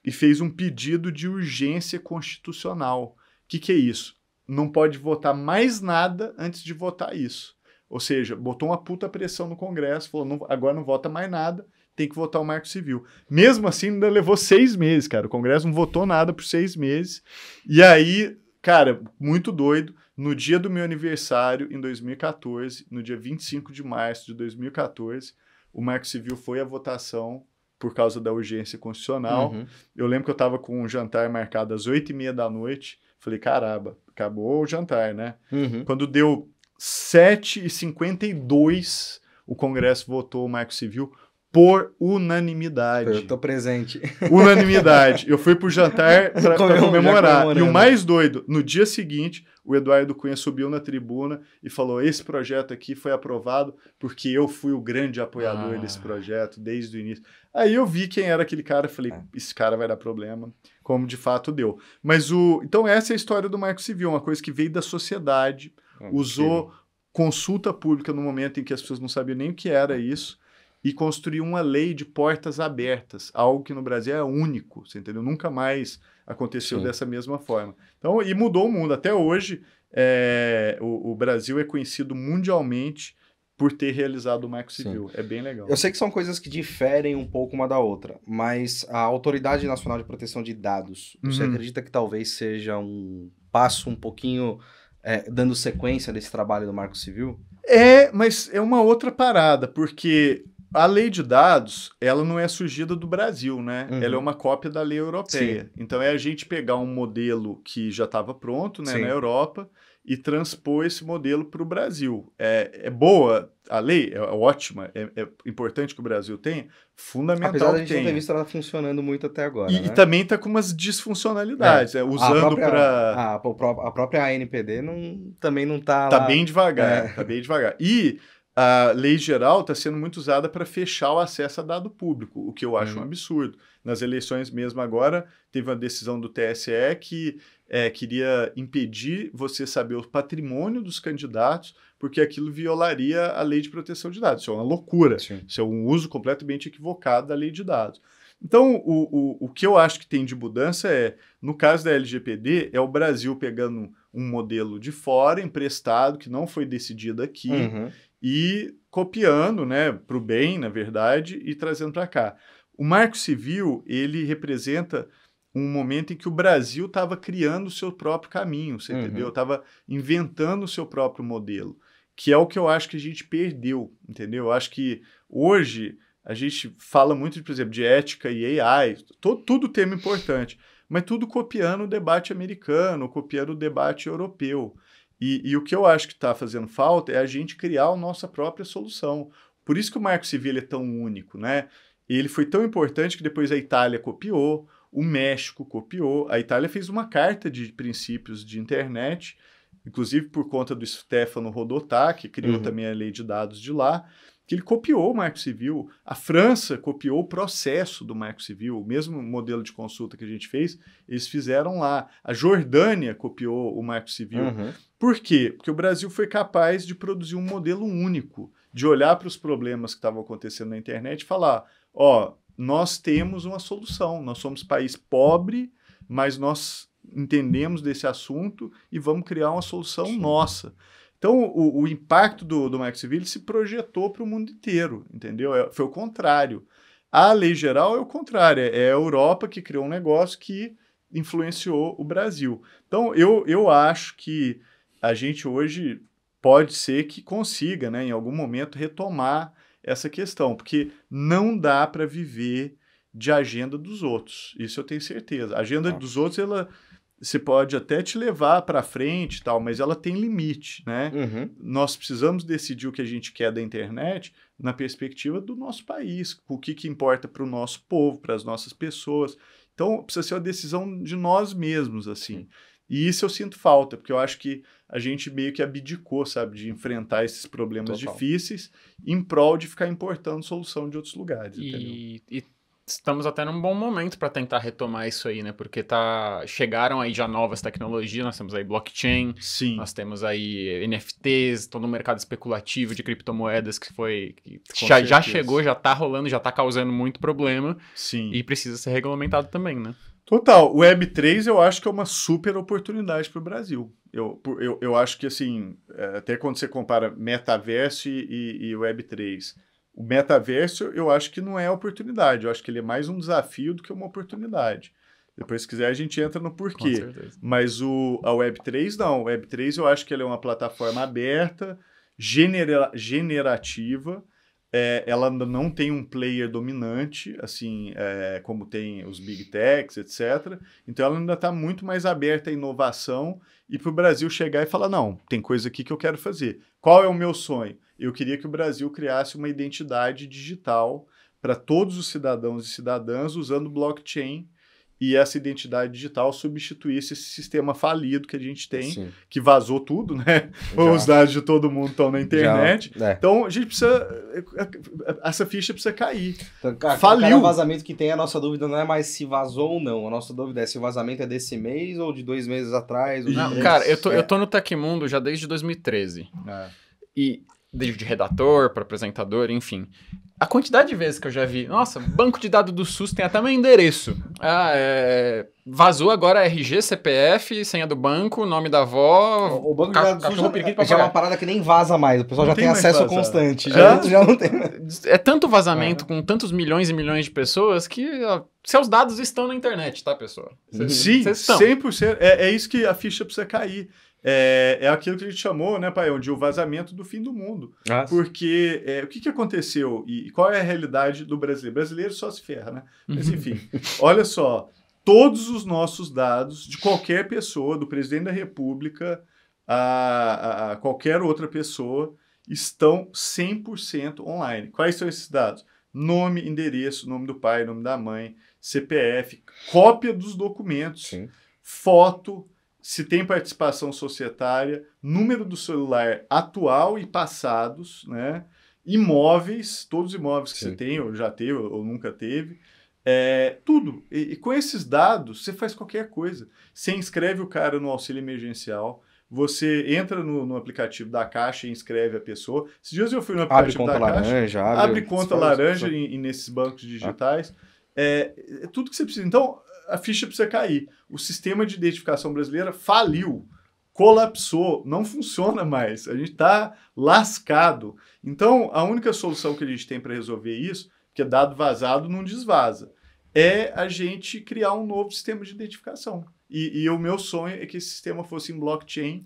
e fez um pedido de urgência constitucional. O que, que é isso? Não pode votar mais nada antes de votar isso. Ou seja, botou uma puta pressão no Congresso, falou: não, agora não vota mais nada tem que votar o Marco Civil. Mesmo assim, ainda levou seis meses, cara. O Congresso não votou nada por seis meses. E aí, cara, muito doido. No dia do meu aniversário, em 2014, no dia 25 de março de 2014, o Marco Civil foi à votação por causa da urgência constitucional. Uhum. Eu lembro que eu estava com um jantar marcado às oito e meia da noite. Falei, caramba, acabou o jantar, né? Uhum. Quando deu 7h52, o Congresso votou o Marco Civil por unanimidade. Eu tô presente. (laughs) Unanimidade. Eu fui pro jantar para comemorar. E o mais doido, no dia seguinte, o Eduardo Cunha subiu na tribuna e falou: "Esse projeto aqui foi aprovado porque eu fui o grande apoiador ah. desse projeto desde o início". Aí eu vi quem era aquele cara, falei: é. "Esse cara vai dar problema", como de fato deu. Mas o, então essa é a história do Marco Civil, uma coisa que veio da sociedade, usou consulta pública no momento em que as pessoas não sabiam nem o que era isso e construir uma lei de portas abertas, algo que no Brasil é único, você entendeu? Nunca mais aconteceu Sim. dessa mesma forma. Então, e mudou o mundo. Até hoje, é, o, o, Brasil é conhecido mundialmente por ter realizado o Marco Civil. Sim. É bem legal. Eu sei que são coisas que diferem um pouco uma da outra, mas a Autoridade Nacional de Proteção de Dados, uhum. você acredita que talvez seja um passo um pouquinho é, dando sequência desse trabalho do Marco Civil? É, mas é uma outra parada, porque a lei de dados, ela não é surgida do Brasil, né? Uhum. Ela é uma cópia da lei europeia. Sim. Então é a gente pegar um modelo que já estava pronto né, na Europa e transpor esse modelo para o Brasil. É, é boa a lei, é, é ótima, é, é importante que o Brasil tenha, fundamental Apesar gente tenha. não ter visto ela funcionando muito até agora. E, né? e também está com umas disfuncionalidades, é. É, usando para... A, a, própria ANPD não, também não está... Está bem devagar, está é. bem devagar. E a lei geral está sendo muito usada para fechar o acesso a dado público, o que eu acho uhum. um absurdo. Nas eleições mesmo agora, teve uma decisão do TSE que é, queria impedir você saber o patrimônio dos candidatos, porque aquilo violaria a lei de proteção de dados. Isso é uma loucura, Sim. isso é um uso completamente equivocado da lei de dados. Então, o, o, o que eu acho que tem de mudança é, no caso da LGPD, é o Brasil pegando um modelo de fora, emprestado, que não foi decidido aqui, uhum e copiando, né, para o bem, na verdade, e trazendo para cá. O Marco Civil ele representa um momento em que o Brasil estava criando o seu próprio caminho, você uhum. entendeu? Estava inventando o seu próprio modelo, que é o que eu acho que a gente perdeu, entendeu? Eu acho que hoje a gente fala muito, por exemplo, de ética e AI, tudo tema importante, mas tudo copiando o debate americano, copiando o debate europeu. E, e o que eu acho que está fazendo falta é a gente criar a nossa própria solução. Por isso que o Marco Civil é tão único, né? Ele foi tão importante que depois a Itália copiou, o México copiou, a Itália fez uma carta de princípios de internet, inclusive por conta do Stefano Rodotá, que criou uhum. também a lei de dados de lá, que ele copiou o Marco Civil. A França copiou o processo do Marco Civil, o mesmo modelo de consulta que a gente fez, eles fizeram lá. A Jordânia copiou o Marco Civil. Uhum. Por quê? Porque o Brasil foi capaz de produzir um modelo único, de olhar para os problemas que estavam acontecendo na internet e falar: ó, nós temos uma solução, nós somos país pobre, mas nós entendemos desse assunto e vamos criar uma solução Sim. nossa. Então, o, o, impacto do, do Max Ville se projetou para o mundo inteiro, entendeu? É, foi o contrário. A lei geral é o contrário, é, é a Europa que criou um negócio que influenciou o Brasil. Então, eu, eu acho que a gente hoje pode ser que consiga, né, em algum momento, retomar essa questão, porque não dá para viver de agenda dos outros. Isso eu tenho certeza. A agenda dos outros, ela se pode até te levar para frente, tal, mas ela tem limite, né? Uhum. Nós precisamos decidir o que a gente quer da internet na perspectiva do nosso país, o que, que importa para o nosso povo, para as nossas pessoas. Então precisa ser uma decisão de nós mesmos, assim. Uhum. E isso eu sinto falta, porque eu acho que a gente meio que abdicou, sabe, de enfrentar esses problemas Total. difíceis em prol de ficar importando solução de outros lugares, e, e estamos até num bom momento para tentar retomar isso aí, né? Porque tá chegaram aí já novas tecnologias, nós temos aí blockchain, Sim. nós temos aí NFTs, todo um mercado especulativo de criptomoedas que foi que já, já, chegou, já tá rolando, já tá causando muito problema. Sim. E precisa ser regulamentado também, né? Total. O Web3 eu acho que é uma super oportunidade para o Brasil. Eu, eu, eu acho que, assim, é, até quando você compara metaverso e, e, Web3, o metaverso eu acho que não é oportunidade. Eu acho que ele é mais um desafio do que uma oportunidade. Depois, se quiser, a gente entra no porquê. Mas o, a Web3, não. A Web3 eu acho que ela é uma plataforma aberta, genera, generativa é, ela não tem um player dominante, assim, é, como tem os big techs, etc. Então ela ainda está muito mais aberta à inovação e para o Brasil chegar e falar: não, tem coisa aqui que eu quero fazer. Qual é o meu sonho? Eu queria que o Brasil criasse uma identidade digital para todos os cidadãos e cidadãs usando blockchain e essa identidade digital substituísse esse sistema falido que a gente tem, Sim. que vazou tudo, né? (laughs) Já. Os dados de todo mundo estão na internet. Já, né? Então a gente precisa. Essa ficha precisa cair. Então, Faliu. O vazamento que tem, a nossa dúvida não é mais se vazou ou não. A nossa dúvida é se o vazamento é desse mês ou de dois meses atrás. Não, cara, eu tô, é. eu tô no Tecmundo já desde 2013. É. E desde redator para apresentador, enfim. A quantidade de vezes que eu já vi, nossa, banco de dados do SUS tem até meu endereço. Ah, é, vazou agora RG, CPF, senha do banco, nome da avó. O, banco de dados do SUS já, já, é, é uma parada que nem vaza mais, o pessoal não já tem, acesso constante. Já, é, já não tem. É tanto vazamento é. com tantos milhões e milhões de pessoas que ó, seus dados estão na internet, tá, pessoal? Uhum. Sim, 100%. É, é isso que a ficha precisa cair é, é aquilo que a gente chamou, né, pai, de o vazamento do fim do mundo. Ah, Porque é, o que, que aconteceu e qual é a realidade do brasileiro? brasileiro só se ferra, né? Mas (laughs) enfim, olha só, todos os nossos dados de qualquer pessoa, do presidente da república a, a, a qualquer outra pessoa, estão 100% online. Quais são esses dados? Nome, endereço, nome do pai, nome da mãe, CPF, cópia dos documentos, Sim. foto, se tem participação societária, número do celular atual e passados, né? imóveis, todos os imóveis que Sim. você tem, ou já teve, ou nunca teve, é, tudo. E, e, com esses dados, você faz qualquer coisa. Você inscreve o cara no auxílio emergencial, você entra no, no aplicativo da Caixa e inscreve a pessoa. Esses dias eu fui no aplicativo abre da conta Caixa. Laranja, abre, abre conta laranja nesses bancos digitais. Ah. É, é, tudo que você precisa. Então, a ficha precisa cair. O sistema de identificação brasileira faliu, colapsou, não funciona mais. A gente está lascado. Então, a única solução que a gente tem para resolver isso, porque dado vazado não desvaza, é a gente criar um novo sistema de identificação. E, e o meu sonho é que esse sistema fosse em blockchain,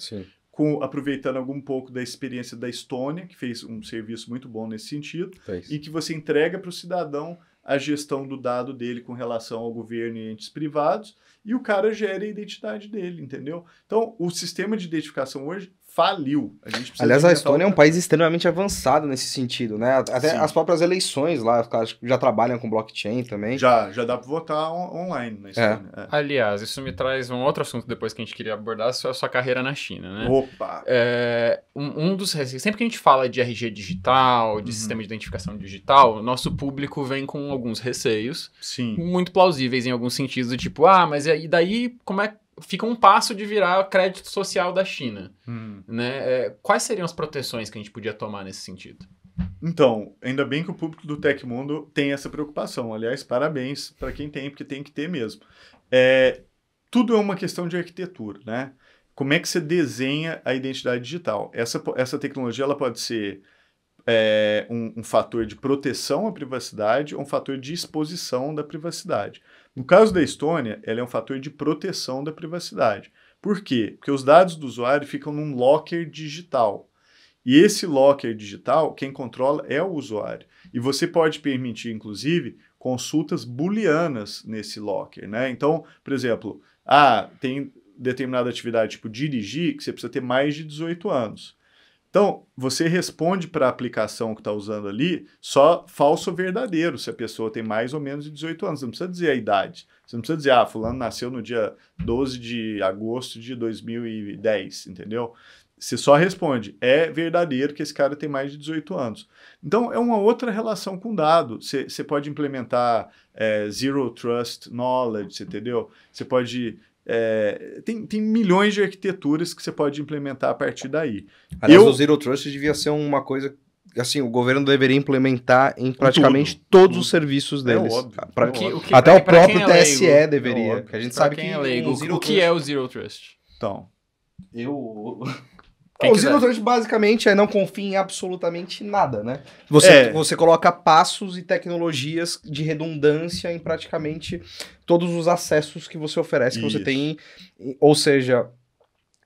Com, aproveitando algum pouco da experiência da Estônia, que fez um serviço muito bom nesse sentido, fez. e que você entrega para o cidadão a gestão do dado dele com relação ao governo e entes privados, e o cara gera a identidade dele, entendeu? Então, o sistema de identificação hoje faliu. A Aliás, a Estônia é um país extremamente avançado nesse sentido, né? Até Sim. as próprias eleições lá já trabalham com blockchain também. Já, já dá para votar on online na é. Estônia. É. É. Aliás, isso me traz um outro assunto depois que a gente queria abordar, a sua carreira na China, né? Opa! É, um, um, dos... Sempre que a gente fala de RG digital, de uhum. sistema de identificação digital, o nosso público vem com alguns receios. Sim. Muito plausíveis em alguns sentidos, tipo, ah, mas e daí como é fica um passo de virar crédito social da China. Hum. Né? É, quais seriam as proteções que a gente podia tomar nesse sentido? Então, ainda bem que o público do Tecmundo tem essa preocupação. Aliás, parabéns para quem tem, porque tem que ter mesmo. É, tudo é uma questão de arquitetura, né? Como é que você desenha a identidade digital? Essa, essa tecnologia ela pode ser é, um, um fator de proteção à privacidade ou um fator de exposição da privacidade. No caso da Estônia, ela é um fator de proteção da privacidade. Por quê? Porque os dados do usuário ficam num locker digital. E esse locker digital, quem controla é o usuário. E você pode permitir, inclusive, consultas booleanas nesse locker, né? Então, por exemplo, ah, tem determinada atividade, tipo dirigir, que você precisa ter mais de 18 anos. Então, você responde para a aplicação que está usando ali só falso ou verdadeiro, se a pessoa tem mais ou menos de 18 anos. Você não precisa dizer a idade. Você não precisa dizer, ah, fulano nasceu no dia 12 de agosto de 2010, entendeu? Você só responde, é verdadeiro que esse cara tem mais de 18 anos. Então, é uma outra relação com dado. Você, pode implementar é, Zero Trust Knowledge, entendeu? Você pode é, tem, tem milhões de arquiteturas que você pode implementar a partir daí. Aliás, Eu... o Zero Trust devia ser uma coisa assim, o governo deveria implementar em praticamente Tudo. todos os serviços é deles. Ah, é até o próprio é TSE deveria. É a gente pra sabe que é leigo, o que é o Zero Trust. Então, eu quem Zero Trust basicamente é não confia em absolutamente nada, né? Você, é. você coloca passos e tecnologias de redundância em praticamente todos os acessos que você oferece, que Isso. você tem. Ou seja,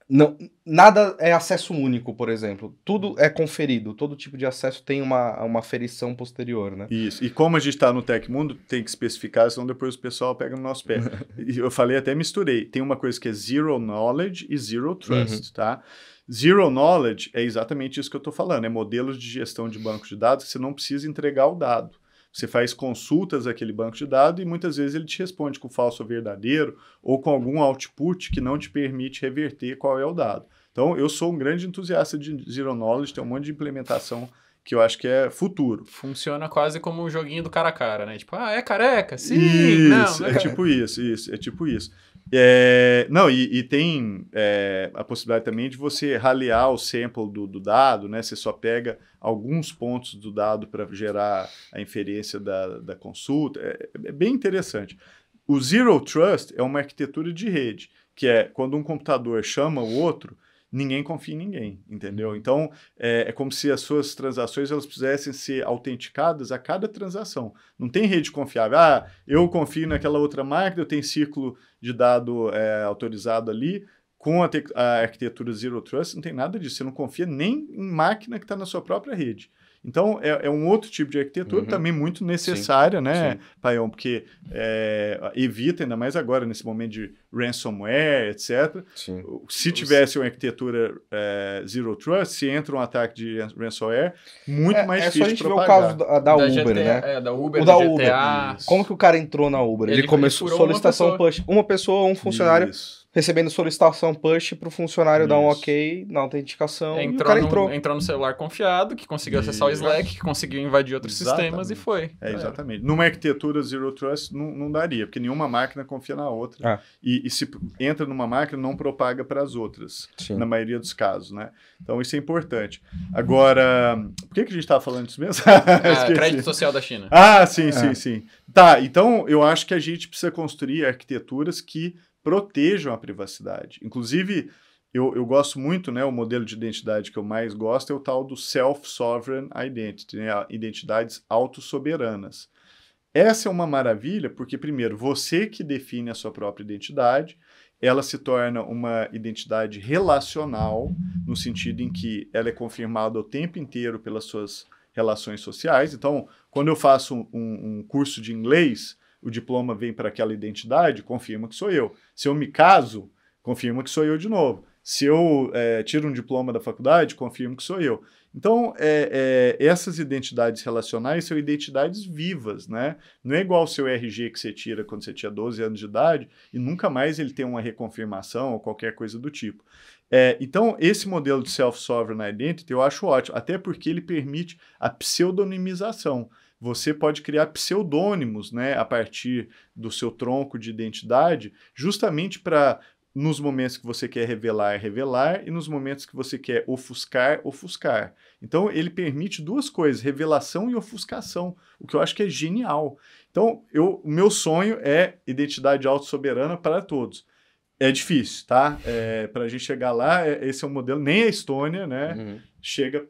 não, nada é acesso único, por exemplo. Tudo é conferido, todo tipo de acesso tem uma, uma ferição posterior, né? Isso. E como a gente está no Tech Mundo tem que especificar, senão depois o pessoal pega no nosso pé. (laughs) eu falei até misturei. Tem uma coisa que é zero knowledge e zero trust, uhum. tá? Zero knowledge é exatamente isso que eu estou falando, é modelos de gestão de banco de dados que você não precisa entregar o dado. Você faz consultas àquele banco de dados e muitas vezes ele te responde com falso ou verdadeiro ou com algum output que não te permite reverter qual é o dado. Então, eu sou um grande entusiasta de Zero Knowledge, tem um monte de implementação que eu acho que é futuro. Funciona quase como um joguinho do cara a cara, né? Tipo, ah, é careca? Sim, isso, não, é, é tipo isso, isso, é tipo isso. É, não, e, e tem é, a possibilidade também de você ralear o sample do, do, dado, né? Você só pega alguns pontos do dado para gerar a inferência da, da consulta. É, é, bem interessante. O Zero Trust é uma arquitetura de rede, que é quando um computador chama o outro, ninguém confia em ninguém, entendeu? Então, é, é como se as suas transações elas precisassem ser autenticadas a cada transação. Não tem rede confiável. Ah, eu confio naquela outra máquina, eu tenho círculo de dado é, autorizado ali, com a, a, arquitetura Zero Trust, não tem nada disso. Você não confia nem em máquina que está na sua própria rede. Então, é, é um outro tipo de arquitetura uhum. também muito necessária, Sim. né, Sim. Paião? Porque é, evita, ainda mais agora, nesse momento de ransomware, etc. Sim. Se tivesse uma arquitetura é, Zero Trust, se entra um ataque de ransomware, muito é, mais difícil É só a gente propagar. ver o caso da, da Uber, GTA, né? É, da Uber, o da, da Uber. Como que o cara entrou na Uber? Ele, Ele começou solicitação uma push. Uma pessoa, um funcionário... Isso recebendo solicitação push para o funcionário Isso. dar um ok na autenticação. entrou, no, entrou. entrou no celular confiado, que conseguiu acessar o Slack, que conseguiu invadir outros exatamente. sistemas e foi. É, é, exatamente. Numa arquitetura Zero Trust não, não daria, porque nenhuma máquina confia na outra. É. E, e, se entra numa máquina, não propaga para as outras, Sim. na maioria dos casos, né? Então isso é importante. Agora, por que, que a gente estava falando disso mesmo? (laughs) Ah, crédito social da China. Ah, sim, é. sim, sim. Tá, então eu acho que a gente precisa construir arquiteturas que protejam a privacidade. Inclusive, eu, eu, gosto muito, né? O modelo de identidade que eu mais gosto é o tal do Self-Sovereign Identity, né, identidades autossoberanas. Essa é uma maravilha porque, primeiro, você que define a sua própria identidade, ela se torna uma identidade relacional, no sentido em que ela é confirmada o tempo inteiro pelas suas relações sociais. Então, quando eu faço um, um curso de inglês, o diploma vem para aquela identidade, confirma que sou eu. Se eu me caso, confirma que sou eu de novo. Se eu é, tiro um diploma da faculdade, confirma que sou eu. Então, é, é, essas identidades relacionais são identidades vivas, né? Não é igual o seu RG que você tira quando você tinha 12 anos de idade e nunca mais ele tem uma reconfirmação ou qualquer coisa do tipo. É, então, esse modelo de self-sovereign identity eu acho ótimo, até porque ele permite a pseudonimização. Você pode criar pseudônimos né, a partir do seu tronco de identidade, justamente para nos momentos que você quer revelar, é revelar, e nos momentos que você quer ofuscar, ofuscar. Então, ele permite duas coisas, revelação e ofuscação, o que eu acho que é genial. Então, eu, o meu sonho é identidade auto-soberana para todos. É difícil, tá? É, para a gente chegar lá, é, esse é um modelo, nem a Estônia, né? Uhum. Chega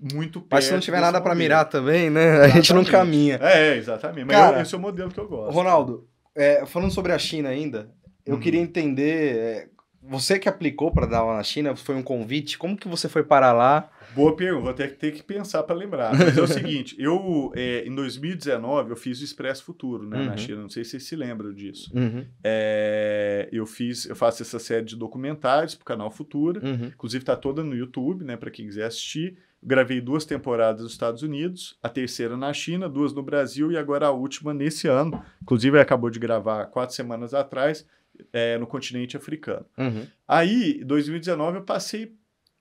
muito perto. Mas se não tiver nada para mirar também, né? Exatamente. A gente não caminha. É, é, exatamente. Mas Cara, eu, esse é o é modelo que eu gosto. Ronaldo, é, falando sobre a China ainda, eu hum. queria entender. É, você que aplicou para dar aula na China, foi um convite? Como que você foi parar lá? Boa pergunta, vou até ter que pensar para lembrar. Mas é o seguinte, eu é, em 2019 eu fiz o Expresso Futuro né, uhum. na China. Não sei se vocês se lembram disso. Uhum. É, eu fiz, eu faço essa série de documentários para o canal Futura. Uhum. Inclusive está toda no YouTube, né, para quem quiser assistir. Gravei duas temporadas nos Estados Unidos, a terceira na China, duas no Brasil e agora a última nesse ano. Inclusive, acabou de gravar quatro semanas atrás é, no continente africano. Uhum. Aí, 2019, eu passei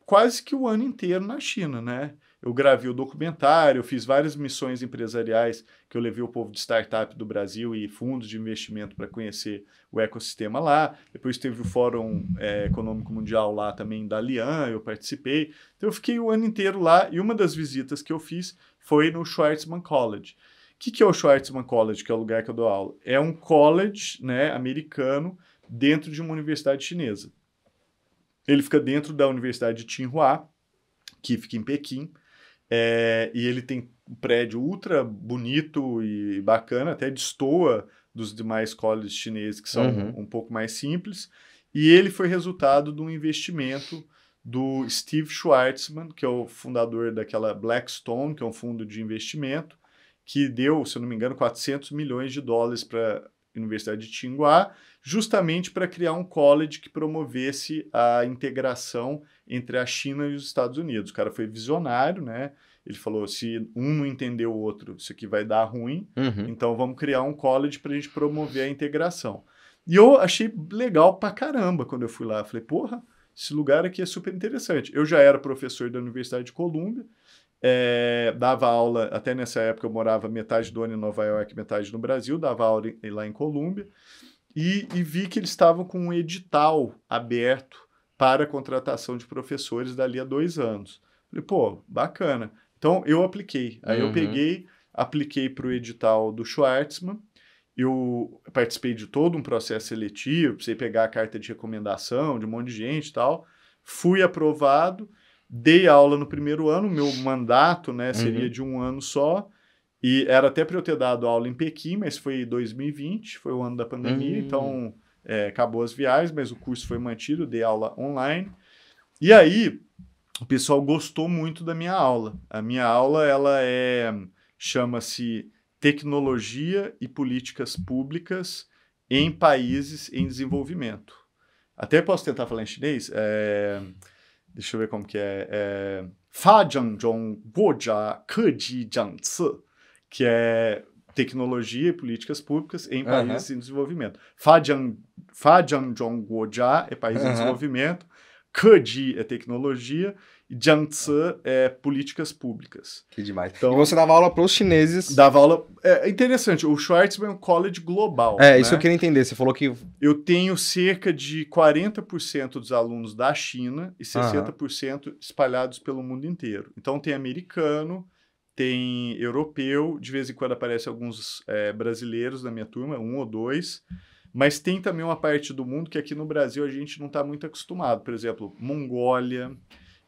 quase que o ano inteiro na China, né? eu gravei o documentário, fiz várias missões empresariais que eu levei o povo de startup do Brasil e fundos de investimento para conhecer o ecossistema lá. Depois teve o Fórum é, Econômico Mundial lá também da Lian, eu participei. Então eu fiquei o ano inteiro lá e uma das visitas que eu fiz foi no Schwartzman College. O que, que é o Schwartzman College, que é o lugar que eu dou aula? É um college né, americano dentro de uma universidade chinesa. Ele fica dentro da Universidade de Tsinghua, que fica em Pequim. É, e ele tem um prédio ultra bonito e bacana, até destoa dos demais colleges chineses que são uhum. um pouco mais simples. E ele foi resultado de um investimento do Steve Schwartzman, que é o fundador daquela Blackstone, que é um fundo de investimento, que deu, se eu não me engano, 400 milhões de dólares para a Universidade de Tsinghua justamente para criar um college que promovesse a integração entre a China e os Estados Unidos. O cara foi visionário, né? Ele falou: se um não entender o outro, isso aqui vai dar ruim, uhum. então vamos criar um college para a gente promover a integração. E eu achei legal pra caramba quando eu fui lá. falei, porra, esse lugar aqui é super interessante. Eu já era professor da Universidade de Colômbia, é, eh, dava aula, até nessa época eu morava metade do ano em Nova York, metade no Brasil, dava aula em, lá em Colômbia e, e vi que eles estavam com um edital aberto para a contratação de professores dali a dois anos. Falei, pô, bacana. Então eu apliquei. Aí uhum. eu peguei, apliquei para o edital do Schwartzman. Eu participei de todo um processo seletivo, precisei pegar a carta de recomendação de um monte de gente e tal. Fui aprovado, dei aula no primeiro ano, meu mandato né, seria uhum. de um ano só. E era até para eu ter dado aula em Pequim, mas foi 2020, foi o ano da pandemia, hum. então é, acabou as viagens, mas o curso foi mantido, dei aula online. E aí, o pessoal gostou muito da minha aula. A minha aula, ela é chama-se Tecnologia e Políticas Públicas em Países em Desenvolvimento. Até posso tentar falar em chinês. É, deixa eu ver como que é. é Fa Zhang Zhong Guo Jia Ke Ji Jiang Ci que é tecnologia e políticas públicas em países uhum. em desenvolvimento. Fajan, Fajanjong é país uhum. em desenvolvimento, Keji é tecnologia e Jiangsu é políticas públicas. Que demais. Então, e você dava aula para os chineses. Dava aula. É, é interessante, o Schwarzman é um college global. É, né? isso eu queria entender. Você falou que. Eu tenho cerca de 40% dos alunos da China e 60% uhum. espalhados pelo mundo inteiro. Então tem americano tem europeu, de vez em quando aparece alguns é, brasileiros na minha turma, um ou dois, mas tem também uma parte do mundo que aqui no Brasil a gente não está muito acostumado, por exemplo, Mongólia,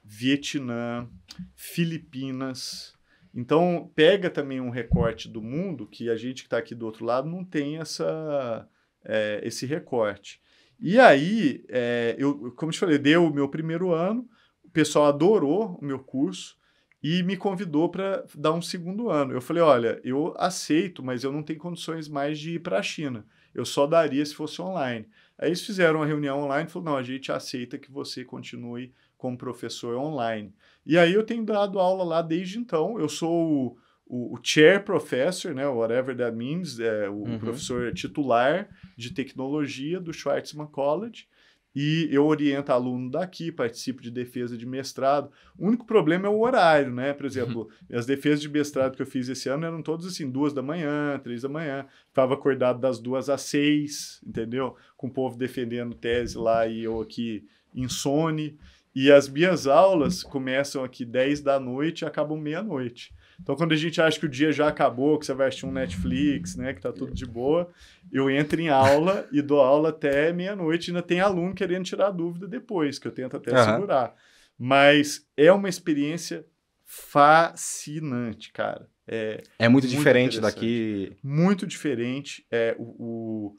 Vietnã, Filipinas. Então pega também um recorte do mundo que a gente que está aqui do outro lado não tem essa, é, esse recorte. E aí, é, eu, como te falei, deu o meu primeiro ano, o pessoal adorou o meu curso, e me convidou para dar um segundo ano. Eu falei: olha, eu aceito, mas eu não tenho condições mais de ir para a China. Eu só daria se fosse online. Aí eles fizeram uma reunião online e falaram: não, a gente aceita que você continue como professor online. E aí eu tenho dado aula lá desde então. Eu sou o, o, o chair professor, né, whatever that means, é, o uhum. professor titular de tecnologia do Schwartzman College e eu oriento aluno daqui, participo de defesa de mestrado. O único problema é o horário, né? Por uhum. exemplo, uhum. as defesas de mestrado que eu fiz esse ano eram todas assim, duas da manhã, três da manhã. Estava acordado das duas às seis, entendeu? Com o povo defendendo tese lá e eu aqui insone. E as minhas aulas começam aqui dez da noite e acabam meia-noite. Então, quando a gente acha que o dia já acabou, que você vai assistir um Netflix, né, que tá tudo de boa, eu entro em aula e dou aula até meia-noite. Ainda tem aluno querendo tirar dúvida depois, que eu tento até uhum. segurar. Mas é uma experiência fascinante, cara. É, é muito, muito diferente daqui. Muito diferente. É, o, o,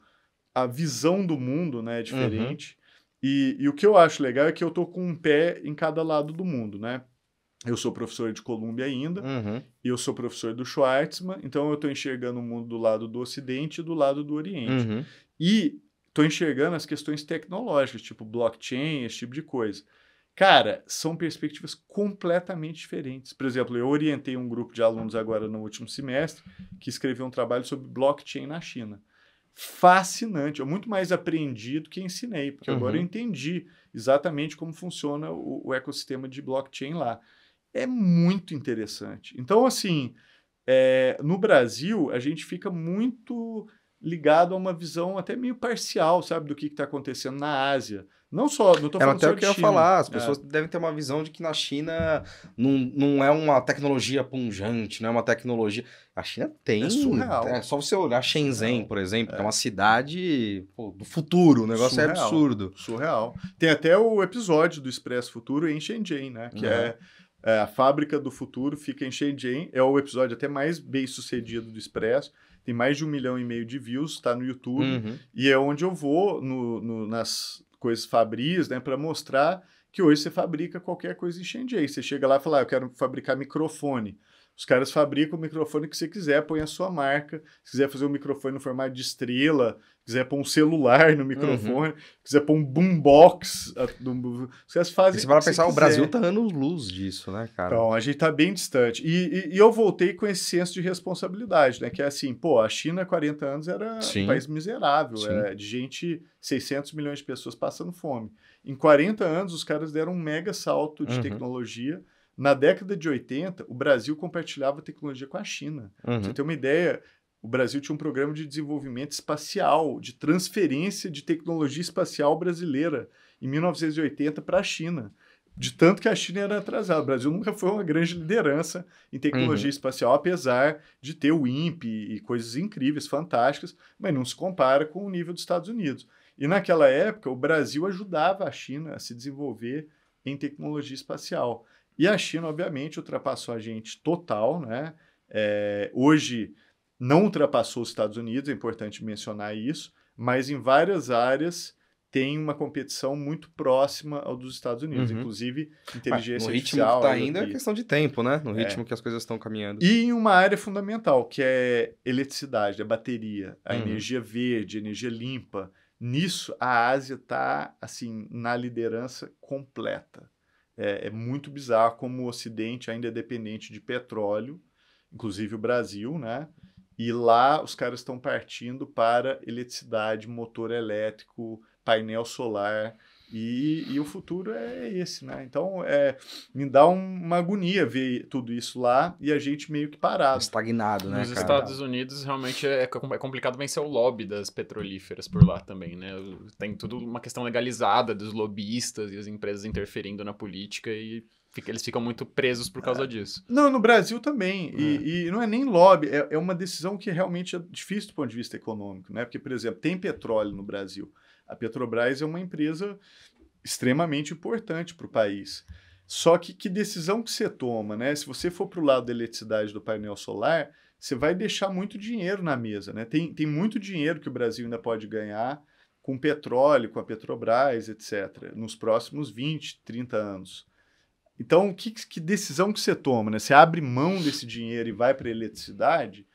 a visão do mundo né, é uhum. diferente. Uhum. E, e, o que eu acho legal é que eu tô com um pé em cada lado do mundo, né? Eu sou professor de Colômbia ainda, uhum. e eu sou professor do Schwartzman, então eu estou enxergando o mundo do lado do Ocidente e do lado do Oriente. Uhum. E estou enxergando as questões tecnológicas, tipo blockchain, esse tipo de coisa. Cara, são perspectivas completamente diferentes. Por exemplo, eu orientei um grupo de alunos agora no último semestre que escreveu um trabalho sobre blockchain na China fascinante. Eu muito mais aprendi do que ensinei, porque uhum. agora eu entendi exatamente como funciona o, o, ecossistema de blockchain lá é muito interessante. Então, assim, é, no Brasil, a gente fica muito ligado a uma visão até meio parcial, sabe, do que está acontecendo na Ásia. Não só, não estou é, falando até só o que eu ia falar, as é. pessoas é. devem ter uma visão de que na China não, não é uma tecnologia punjante, não é uma tecnologia... A China tem, é surreal. É, só você olhar Shenzhen, por exemplo, é. que é uma cidade pô, do futuro, o negócio é surreal. é absurdo. Surreal. Tem até o episódio do Expresso Futuro em Shenzhen, né, que uhum. é é, a Fábrica do Futuro fica em Shenzhen, é o episódio até mais bem sucedido do Expresso. Tem mais de um milhão e meio de views, está no YouTube. Uhum. E é onde eu vou no, no, nas coisas fabris, né, para mostrar que hoje você fabrica qualquer coisa em Shenzhen. Você chega lá e fala, ah, eu quero fabricar microfone. Os caras fabricam o microfone que você quiser, põe a sua marca. Se quiser fazer um microfone no formato de estrela, quiser pôr um celular no uhum. microfone, uhum. quiser pôr um boombox. Os caras fazem. E você vai pensar, o Brasil tá anos luz disso, né, cara? Então, a gente tá bem distante. E, e, e, eu voltei com esse senso de responsabilidade, né? Que é assim, pô, a China, 40 anos, era Sim. um país miserável, Sim. era é, de gente, 600 milhões de pessoas passando fome. Em 40 anos, os caras deram um mega salto de uhum. tecnologia na década de 80, o Brasil compartilhava tecnologia com a China. Uhum. Pra você uhum. tem uma ideia, o Brasil tinha um programa de desenvolvimento espacial, de transferência de tecnologia espacial brasileira em 1980 para a China. De tanto que a China era atrasada. O Brasil nunca foi uma grande liderança em tecnologia uhum. espacial, apesar de ter o INPE e coisas incríveis, fantásticas, mas não se compara com o nível dos Estados Unidos. E naquela época, o Brasil ajudava a China a se desenvolver em tecnologia espacial. E a China, obviamente, ultrapassou a gente total, né? É, hoje não ultrapassou os Estados Unidos, é importante mencionar isso, mas em várias áreas tem uma competição muito próxima ao dos Estados Unidos, uhum. inclusive inteligência no artificial. ritmo que está né, ainda é questão de tempo, né? No é. ritmo é. que as coisas estão caminhando. E em uma área fundamental, que é eletricidade, a é bateria, a uhum. energia verde, energia limpa. Nisso, a Ásia está, assim, na liderança completa. É, é muito bizarro como o Ocidente ainda é dependente de petróleo, inclusive o Brasil, né? E lá os caras estão partindo para eletricidade, motor elétrico, painel solar. E, e, o futuro é esse, né? Então, é, me dá uma agonia ver tudo isso lá e a gente meio que parado. Estagnado, né, Nos cara? Estados Unidos, realmente, é, é, é complicado vencer o lobby das petrolíferas por lá também, né? Tem tudo uma questão legalizada dos lobistas e as empresas interferindo na política e Fica, eles ficam muito presos por causa é. disso. Não, no Brasil também. É. E, e, não é nem lobby, é, é, uma decisão que realmente é difícil do ponto de vista econômico, né? Porque, por exemplo, tem petróleo no Brasil. A Petrobras é uma empresa extremamente importante para o país. Só que que decisão que você toma, né? Se você for para o lado da eletricidade do painel solar, você vai deixar muito dinheiro na mesa, né? Tem, tem muito dinheiro que o Brasil ainda pode ganhar com petróleo, com a Petrobras, etc., nos próximos 20, 30 anos. Então, que, que decisão que você toma, né? Você abre mão desse dinheiro e vai para a eletricidade?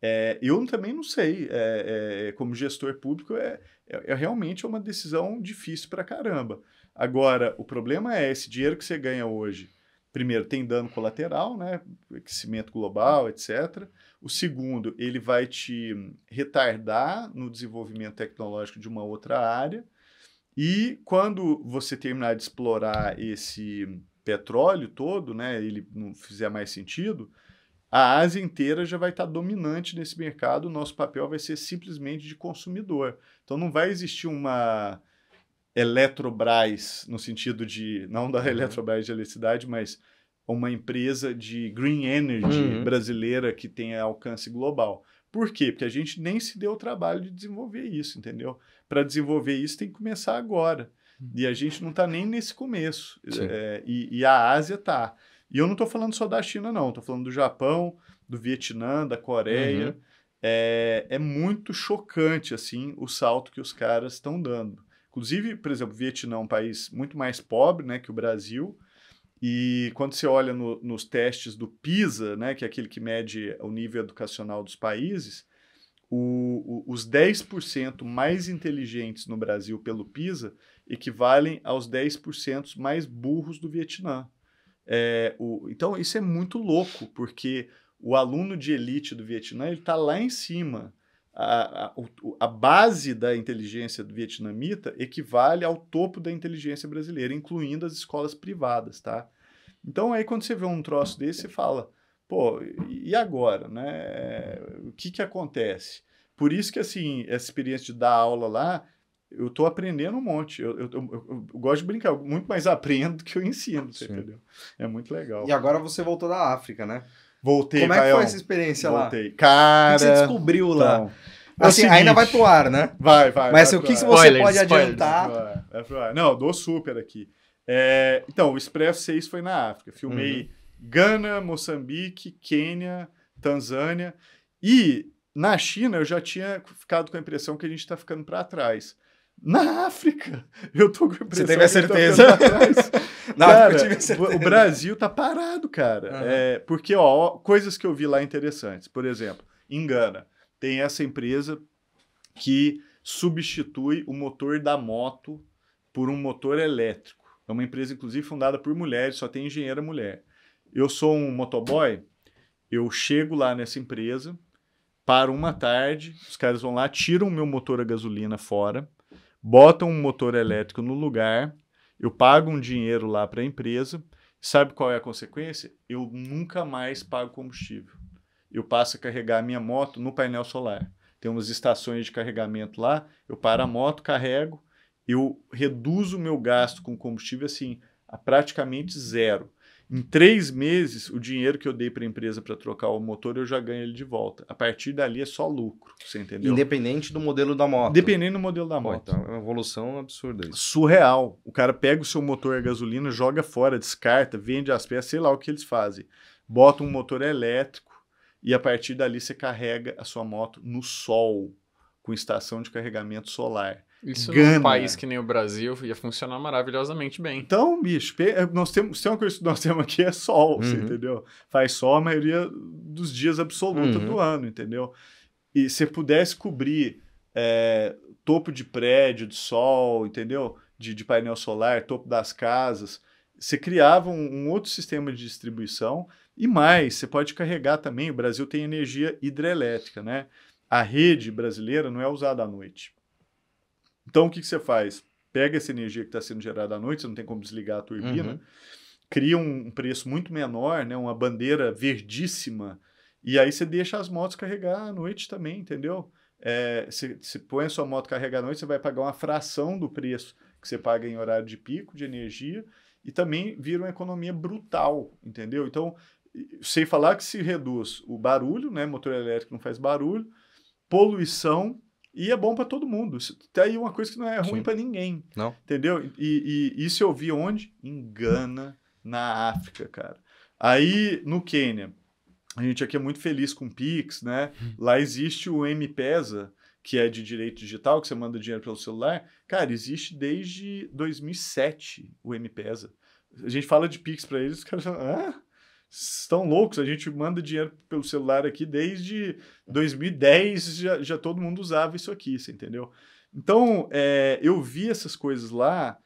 É, eu também não sei, é, é, como gestor público, é, é, é realmente uma decisão difícil para caramba. Agora, o problema é esse dinheiro que você ganha hoje. Primeiro, tem dano colateral, né? Aquecimento global, etc. O segundo, ele vai te retardar no desenvolvimento tecnológico de uma outra área. E quando você terminar de explorar esse petróleo todo, né? Ele não fizer mais sentido, a Ásia inteira já vai estar dominante nesse mercado, o nosso papel vai ser simplesmente de consumidor. Então não vai existir uma Eletrobras, no sentido de, não da uhum. Eletrobras de eletricidade, mas uma empresa de green energy uhum. brasileira que tenha alcance global. Por quê? Porque a gente nem se deu o trabalho de desenvolver isso, entendeu? Para desenvolver isso tem que começar agora. Uhum. E a gente não está nem nesse começo. É, e, e a Ásia está. E eu não estou falando só da China, não. Estou falando do Japão, do Vietnã, da Coreia. Uhum. É, é muito chocante, assim, o salto que os caras estão dando. Inclusive, por exemplo, o Vietnã é um país muito mais pobre né, que o Brasil. E quando você olha no, nos testes do PISA, né, que é aquele que mede o nível educacional dos países, o, o, os 10% mais inteligentes no Brasil pelo PISA equivalem aos 10% mais burros do Vietnã. É, o, então, isso é muito louco, porque o aluno de elite do Vietnã ele está lá em cima. A, a, a, base da inteligência vietnamita equivale ao topo da inteligência brasileira, incluindo as escolas privadas, tá? Então, aí, quando você vê um troço desse, você fala, pô, e agora, né? É, o que que acontece? Por isso que, assim, essa experiência de dar aula lá, eu tô aprendendo um monte. Eu, eu, eu, eu, gosto de brincar, eu muito mais (laughs) aprendo do que eu ensino, você entendeu? É muito legal. E agora você voltou da África, né? Voltei, Como é Caio, que foi essa experiência voltei. lá? Voltei. Cara... O que você descobriu lá? Então, é assim, seguinte, ainda vai pro ar, né? Vai, vai. Mas vai o que, que você spoilers, pode spoilers, adiantar? Vai, vai Não, dou super aqui. É, então, o Expresso 6 foi na África. Filmei uhum. Gana, Moçambique, Quênia, Tanzânia. E na China eu já tinha ficado com a impressão que a gente está ficando para trás na África. Eu tô com Você teve a certeza. (laughs) na cara, África eu tive certeza. O Brasil tá parado, cara. Uhum. É, porque, ó, coisas que eu vi lá interessantes. Por exemplo, em Gana, tem essa empresa que substitui o motor da moto por um motor elétrico. É uma empresa, inclusive, fundada por mulheres, só tem engenheira mulher. Eu sou um motoboy, eu chego lá nessa empresa, paro uma tarde, os caras vão lá, tiram o meu motor a gasolina fora, botam um motor elétrico no lugar, eu pago um dinheiro lá para a empresa, sabe qual é a consequência? Eu nunca mais pago combustível. Eu passo a carregar a minha moto no painel solar. Tem umas estações de carregamento lá, eu paro a moto, carrego, eu reduzo o meu gasto com combustível assim a praticamente zero. Em três meses, o dinheiro que eu dei para a empresa para trocar o motor, eu já ganho ele de volta. A partir dali é só lucro, você entendeu? Independente do modelo da moto. Dependendo do modelo da Pô, moto. então é uma evolução absurda isso. Surreal. O cara pega o seu motor a gasolina, joga fora, descarta, vende as peças, sei lá o que eles fazem. Bota um motor elétrico e a partir dali você carrega a sua moto no sol, com estação de carregamento solar. Isso Gana. num país que nem o Brasil ia funcionar maravilhosamente bem. Então, bicho, eh, nós temos, tem é uma coisa que nós (laughs) temos aqui é sol, uhum. você entendeu? Faz sol a maioria dos dias absoluta uhum. do ano, entendeu? E se pudesse cobrir é, topo de prédio, de sol, entendeu? De, de painel solar, topo das casas, você criava um, um, outro sistema de distribuição e mais, você pode carregar também, o Brasil tem energia hidrelétrica, né? A rede brasileira não é usada à noite. Então, o que, que você faz? Pega essa energia que está sendo gerada à noite, você não tem como desligar a turbina, uhum. cria um, um preço muito menor, né, uma bandeira verdíssima, e aí você deixa as motos carregar à noite também, entendeu? se, é, põe a sua moto carregar à noite, você vai pagar uma fração do preço que você paga em horário de pico de energia e também vira uma economia brutal, entendeu? Então, sem falar que se reduz o barulho, né? Motor elétrico não faz barulho, poluição, e é bom para todo mundo. Isso, tá aí uma coisa que não é ruim para ninguém. Não. Entendeu? E, e, isso eu vi onde? Em Gana, na África, cara. Aí, no Quênia, a gente aqui é muito feliz com o Pix, né? Hum. Lá existe o M-Pesa, que é de direito digital, que você manda dinheiro pelo celular. Cara, existe desde 2007 o M-Pesa. A gente fala de Pix para eles, os caras falam, ah? estão loucos, a gente manda dinheiro pelo celular aqui desde 2010, já, já todo mundo usava isso aqui, você entendeu? Então, é, eu vi essas coisas lá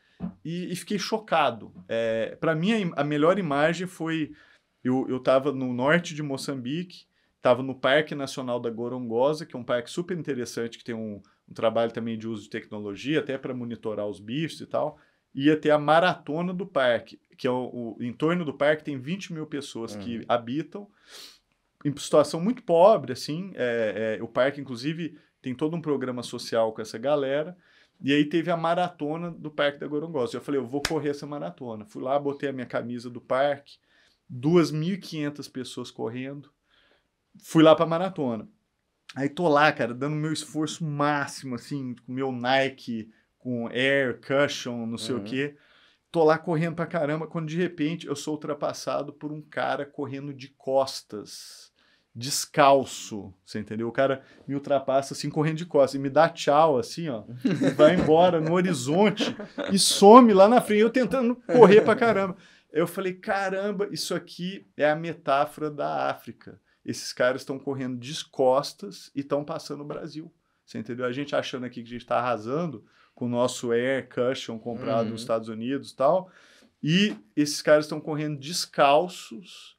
e, e fiquei chocado. É, Para mim, a, a, melhor imagem foi... Eu estava no norte de Moçambique, estava no Parque Nacional da Gorongosa, que é um parque super interessante, que tem um, um trabalho também de uso de tecnologia, até para monitorar os bichos e tal ia ter a maratona do parque, que é o, o em torno do parque tem 20 mil pessoas uhum. que habitam, em situação muito pobre, assim. É, é, o parque, inclusive, tem todo um programa social com essa galera. E aí teve a maratona do Parque da Gorongosa. Eu falei, eu vou correr essa maratona. Fui lá, botei a minha camisa do parque, 2.500 pessoas correndo. Fui lá para maratona. Aí tô lá, cara, dando meu esforço máximo, assim, com meu Nike com air, cushion, não sei uhum. o quê. Tô lá correndo pra caramba, quando de repente eu sou ultrapassado por um cara correndo de costas, descalço, você entendeu? O cara me ultrapassa assim, correndo de costas, e me dá tchau, assim, ó, e (laughs) vai embora no horizonte e some lá na frente, eu tentando correr pra caramba. Eu falei, caramba, isso aqui é a metáfora da África. Esses caras estão correndo de costas e estão passando o Brasil. Você entendeu? A gente achando aqui que a gente está arrasando, com o nosso Air Cushion comprado uhum. nos Estados Unidos tal. E esses caras estão correndo descalços,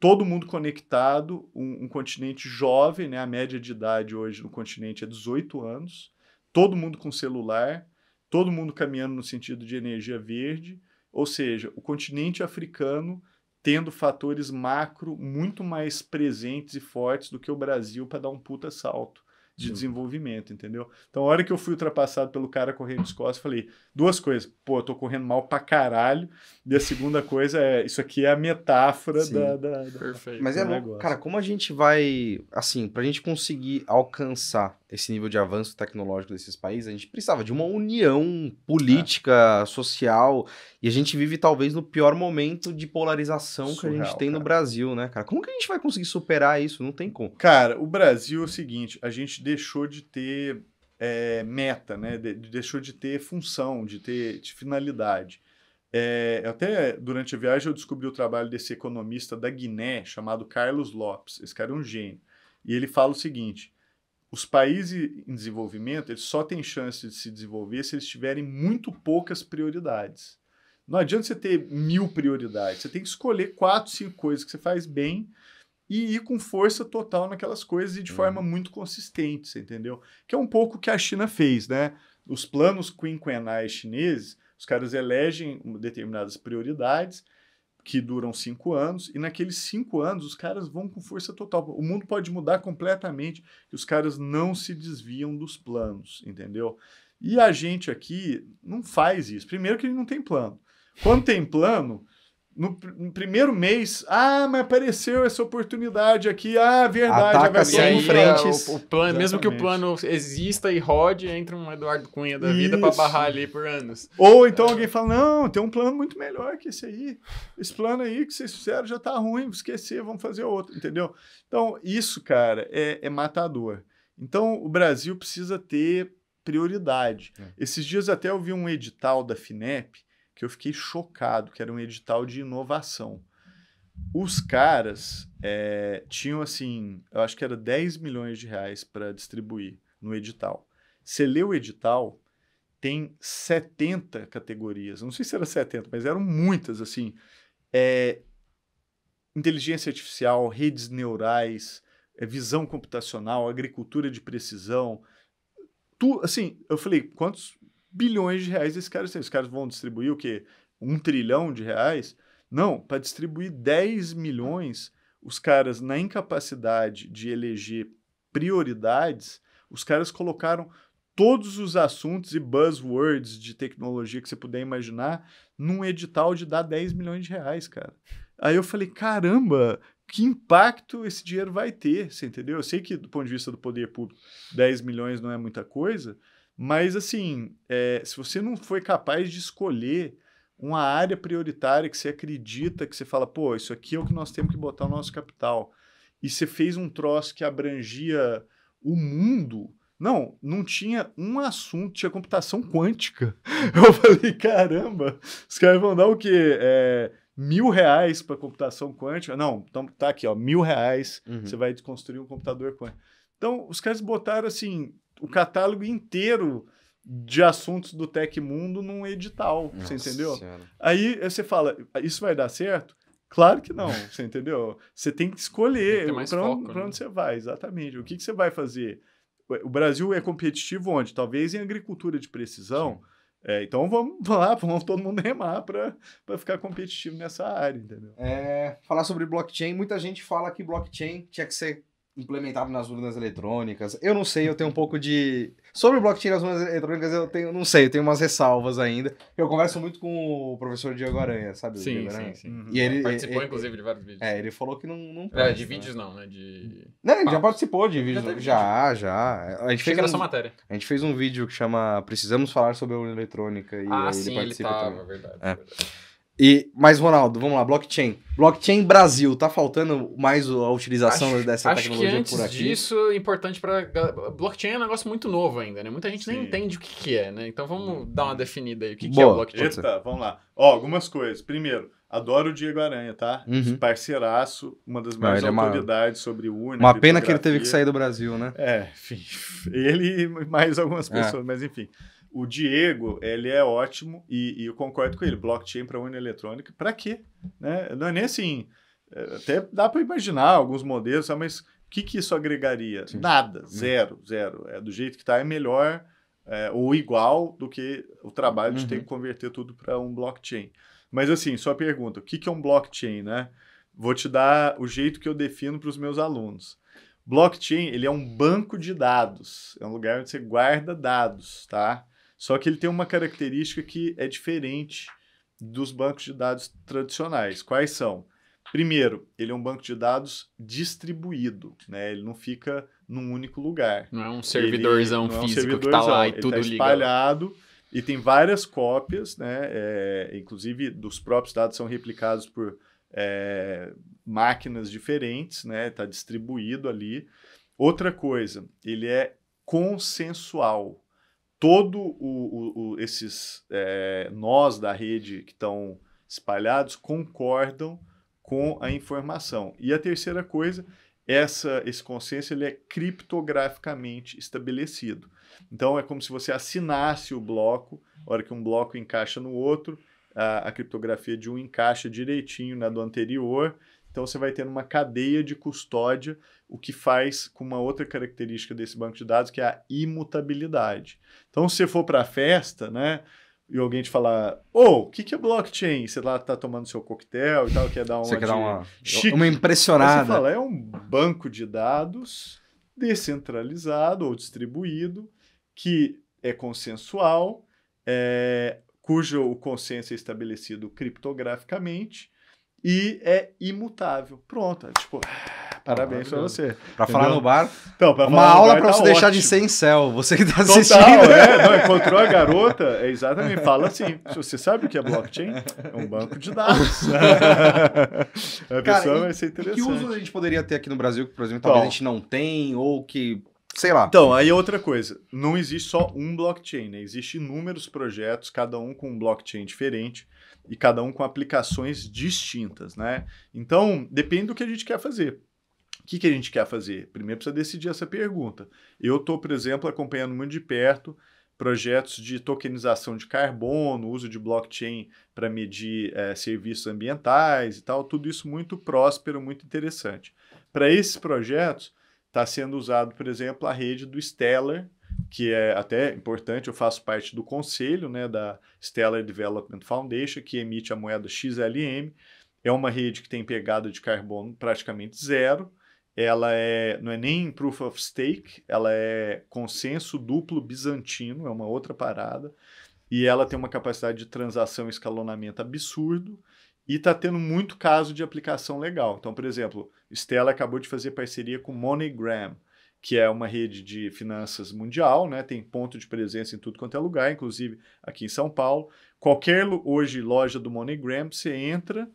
todo mundo conectado, um, um, continente jovem, né? A média de idade hoje no continente é 18 anos, todo mundo com celular, todo mundo caminhando no sentido de energia verde, ou seja, o continente africano tendo fatores macro muito mais presentes e fortes do que o Brasil para dar um puta salto de Sim. desenvolvimento, entendeu? Então, a hora que eu fui ultrapassado pelo cara correndo de costas, falei duas coisas. Pô, eu tô correndo mal pra caralho. E a segunda coisa é, isso aqui é a metáfora Sim. da, da, da Perfeito. Mas é louco, cara, como a gente vai, assim, pra gente conseguir alcançar esse nível de avanço tecnológico desses países, a gente precisava de uma união política, é. social, e a gente vive talvez no pior momento de polarização Surreal, que a gente tem cara. no Brasil, né, cara? Como que a gente vai conseguir superar isso? Não tem como. Cara, o Brasil é o seguinte, a gente deixou de ter é, meta, né? De, deixou de ter função, de ter de finalidade. É, até durante a viagem eu descobri o trabalho desse economista da Guiné chamado Carlos Lopes. Esse cara é um gênio. E ele fala o seguinte: os países em desenvolvimento eles só têm chance de se desenvolver se eles tiverem muito poucas prioridades. Não adianta você ter mil prioridades. Você tem que escolher quatro, cinco coisas que você faz bem e ir com força total naquelas coisas e de uhum. forma muito consistente, você entendeu? Que é um pouco o que a China fez, né? Os planos quinquenais chineses, os caras elegem determinadas prioridades que duram cinco anos, e naqueles cinco anos os caras vão com força total. O mundo pode mudar completamente e os caras não se desviam dos planos, entendeu? E a gente aqui não faz isso. Primeiro que ele não tem plano. Quando tem plano, no, no, primeiro mês, ah, mas apareceu essa oportunidade aqui, ah, verdade, Ataca a versão é, O, o plano, mesmo que o plano exista e rode, entra um Eduardo Cunha da Isso. vida para barrar ali por anos. Ou então alguém fala: não, tem um plano muito melhor que esse aí. Esse plano aí que vocês fizeram já tá ruim, esquecer, vamos fazer outro, entendeu? Então, isso, cara, é, é matador. Então, o Brasil precisa ter prioridade. É. Esses dias até eu vi um edital da FINEP que eu fiquei chocado, que era um edital de inovação. Os caras é, tinham, assim, eu acho que era 10 milhões de reais para distribuir no edital. Você lê o edital, tem 70 categorias. Não sei se era 70, mas eram muitas, assim. É, inteligência artificial, redes neurais, é, visão computacional, agricultura de precisão. Tu, assim, eu falei, quantos bilhões de reais esses caras têm. Os caras vão distribuir o quê? Um trilhão de reais? Não, para distribuir 10 milhões, os caras, na incapacidade de eleger prioridades, os caras colocaram todos os assuntos e buzzwords de tecnologia que você puder imaginar num edital de dar 10 milhões de reais, cara. Aí eu falei, caramba, que impacto esse dinheiro vai ter, você entendeu? Eu sei que do ponto de vista do poder público, 10 milhões não é muita coisa, mas, assim, é, se você não foi capaz de escolher uma área prioritária que você acredita, que você fala, pô, isso aqui é o que nós temos que botar o nosso capital, e você fez um troço que abrangia o mundo. Não, não tinha um assunto, tinha computação quântica. (laughs) Eu falei, caramba, os caras vão dar o quê? É, mil reais para computação quântica? Não, então tá aqui, ó, mil reais, uhum. você vai desconstruir um computador quântico. Então, os caras botaram assim, o catálogo inteiro de assuntos do Tech Mundo num edital, Nossa você entendeu? Senhora. Aí você fala, isso vai dar certo? Claro que não, (laughs) você entendeu? Você tem que escolher para onde, né? onde, você vai, exatamente. O que, que, você vai fazer? O Brasil é competitivo onde? Talvez em agricultura de precisão. É, então vamos (laughs) lá, vamos todo mundo remar para ficar competitivo nessa área, entendeu? É, falar sobre blockchain, muita gente fala que blockchain tinha que ser implementado nas urnas eletrônicas. Eu não sei, eu tenho um pouco de. Sobre o blockchain nas urnas eletrônicas, eu tenho, não sei, eu tenho umas ressalvas ainda. Eu converso muito com o professor Diego Aranha, sabe? Sim, Diego Aranha? sim, sim. Uhum. E ele, Participou, ele, inclusive, de vários vídeos. É, ele falou que não. não presta, é, de né? vídeos né? não, né? De... Não, ele já participou de vídeos. Já, já, já. A gente fez um, matéria. A gente fez um vídeo que chama Precisamos falar sobre a urna eletrônica. E ah, sim, ele participou, ele tava, também. verdade. É. verdade. E, mas, Ronaldo, vamos lá, blockchain. Blockchain Brasil, tá faltando mais a utilização acho, dessa acho tecnologia que antes por aqui? disso, é importante para... Blockchain é um negócio muito novo ainda, né? Muita gente Sim. nem entende o que, que é, né? Então vamos dar uma definida aí, o que, Boa, que é blockchain. Eita, vamos lá. Ó, algumas coisas. Primeiro, adoro o Diego Aranha, tá? Uhum. Parceiraço, uma das maiores autoridades é uma... sobre o Uma pena que ele teve que sair do Brasil, né? É, enfim. (laughs) Ele e mais algumas é. pessoas, é. mas enfim... O Diego, ele é ótimo e, e eu concordo com ele. Blockchain para a União Eletrônica, para quê? Né? Não é nem assim. É, até dá para imaginar alguns modelos, mas o que, que isso agregaria? Sim. Nada, hum. zero, zero. É do jeito que está, é melhor é, ou igual do que o trabalho de ter uhum. que converter tudo para um blockchain. Mas assim, só pergunta, o que, que é um blockchain, né? Vou te dar o jeito que eu defino para os meus alunos. Blockchain, ele é um banco de dados, é um lugar onde você guarda dados, tá? Só que ele tem uma característica que é diferente dos bancos de dados tradicionais. Quais são? Primeiro, ele é um banco de dados distribuído, né? Ele não fica num único lugar. Não é um servidorzão ele, físico é um servidorzão, que está lá e tá tudo tá espalhado ligado. e tem várias cópias, né? É, inclusive, dos próprios dados são replicados por é, máquinas diferentes, né? Está distribuído ali. Outra coisa, ele é consensual todo o, o, o esses é, nós da rede que estão espalhados concordam com a informação. E a terceira coisa, essa, esse consenso ele é criptograficamente estabelecido. Então é como se você assinasse o bloco, a hora que um bloco encaixa no outro, a, a criptografia de um encaixa direitinho na do anterior, então você vai ter uma cadeia de custódia, o que faz com uma outra característica desse banco de dados, que é a imutabilidade. Então, se você for para a festa, né? E alguém te falar, ô, oh, o que, que é blockchain? Você lá tá tomando seu coquetel e tal, quer dar uma. Você quer dar uma, chique. uma impressionada. Aí você fala, é um banco de dados descentralizado ou distribuído, que é consensual, é, cujo o consenso é estabelecido criptograficamente e é imutável. Pronto, é tipo, (sighs) parabéns para você. Para falar no bar, então, uma falar aula para tá você ótimo. deixar de ser incel, você que está assistindo. Total, é, (laughs) não, encontrou a garota, é exatamente, fala assim, você sabe o que é blockchain? É um banco de dados. (laughs) a pessoa Cara, vai ser interessante. Que uso a gente poderia ter aqui no Brasil, que, por exemplo, talvez Bom, a gente não tem, ou que sei lá. Então, aí outra coisa, não existe só um blockchain, né? Existem inúmeros projetos, cada um com um blockchain diferente e cada um com aplicações distintas, né? Então, depende do que a gente quer fazer. O que, que a gente quer fazer? Primeiro precisa decidir essa pergunta. Eu estou, por exemplo, acompanhando muito de perto projetos de tokenização de carbono, uso de blockchain para medir é, serviços ambientais e tal, tudo isso muito próspero, muito interessante. Para esses projetos, está sendo usado, por exemplo, a rede do Stellar, que é até importante, eu faço parte do conselho né, da Stellar Development Foundation, que emite a moeda XLM. É uma rede que tem pegada de carbono praticamente zero. Ela é, não é nem proof of stake, ela é consenso duplo bizantino, é uma outra parada. E ela tem uma capacidade de transação e escalonamento absurdo e está tendo muito caso de aplicação legal. Então, por exemplo, Stella acabou de fazer parceria com MoneyGram, que é uma rede de finanças mundial, né? tem ponto de presença em tudo quanto é lugar, inclusive aqui em São Paulo. Qualquer hoje loja do MoneyGram, você entra,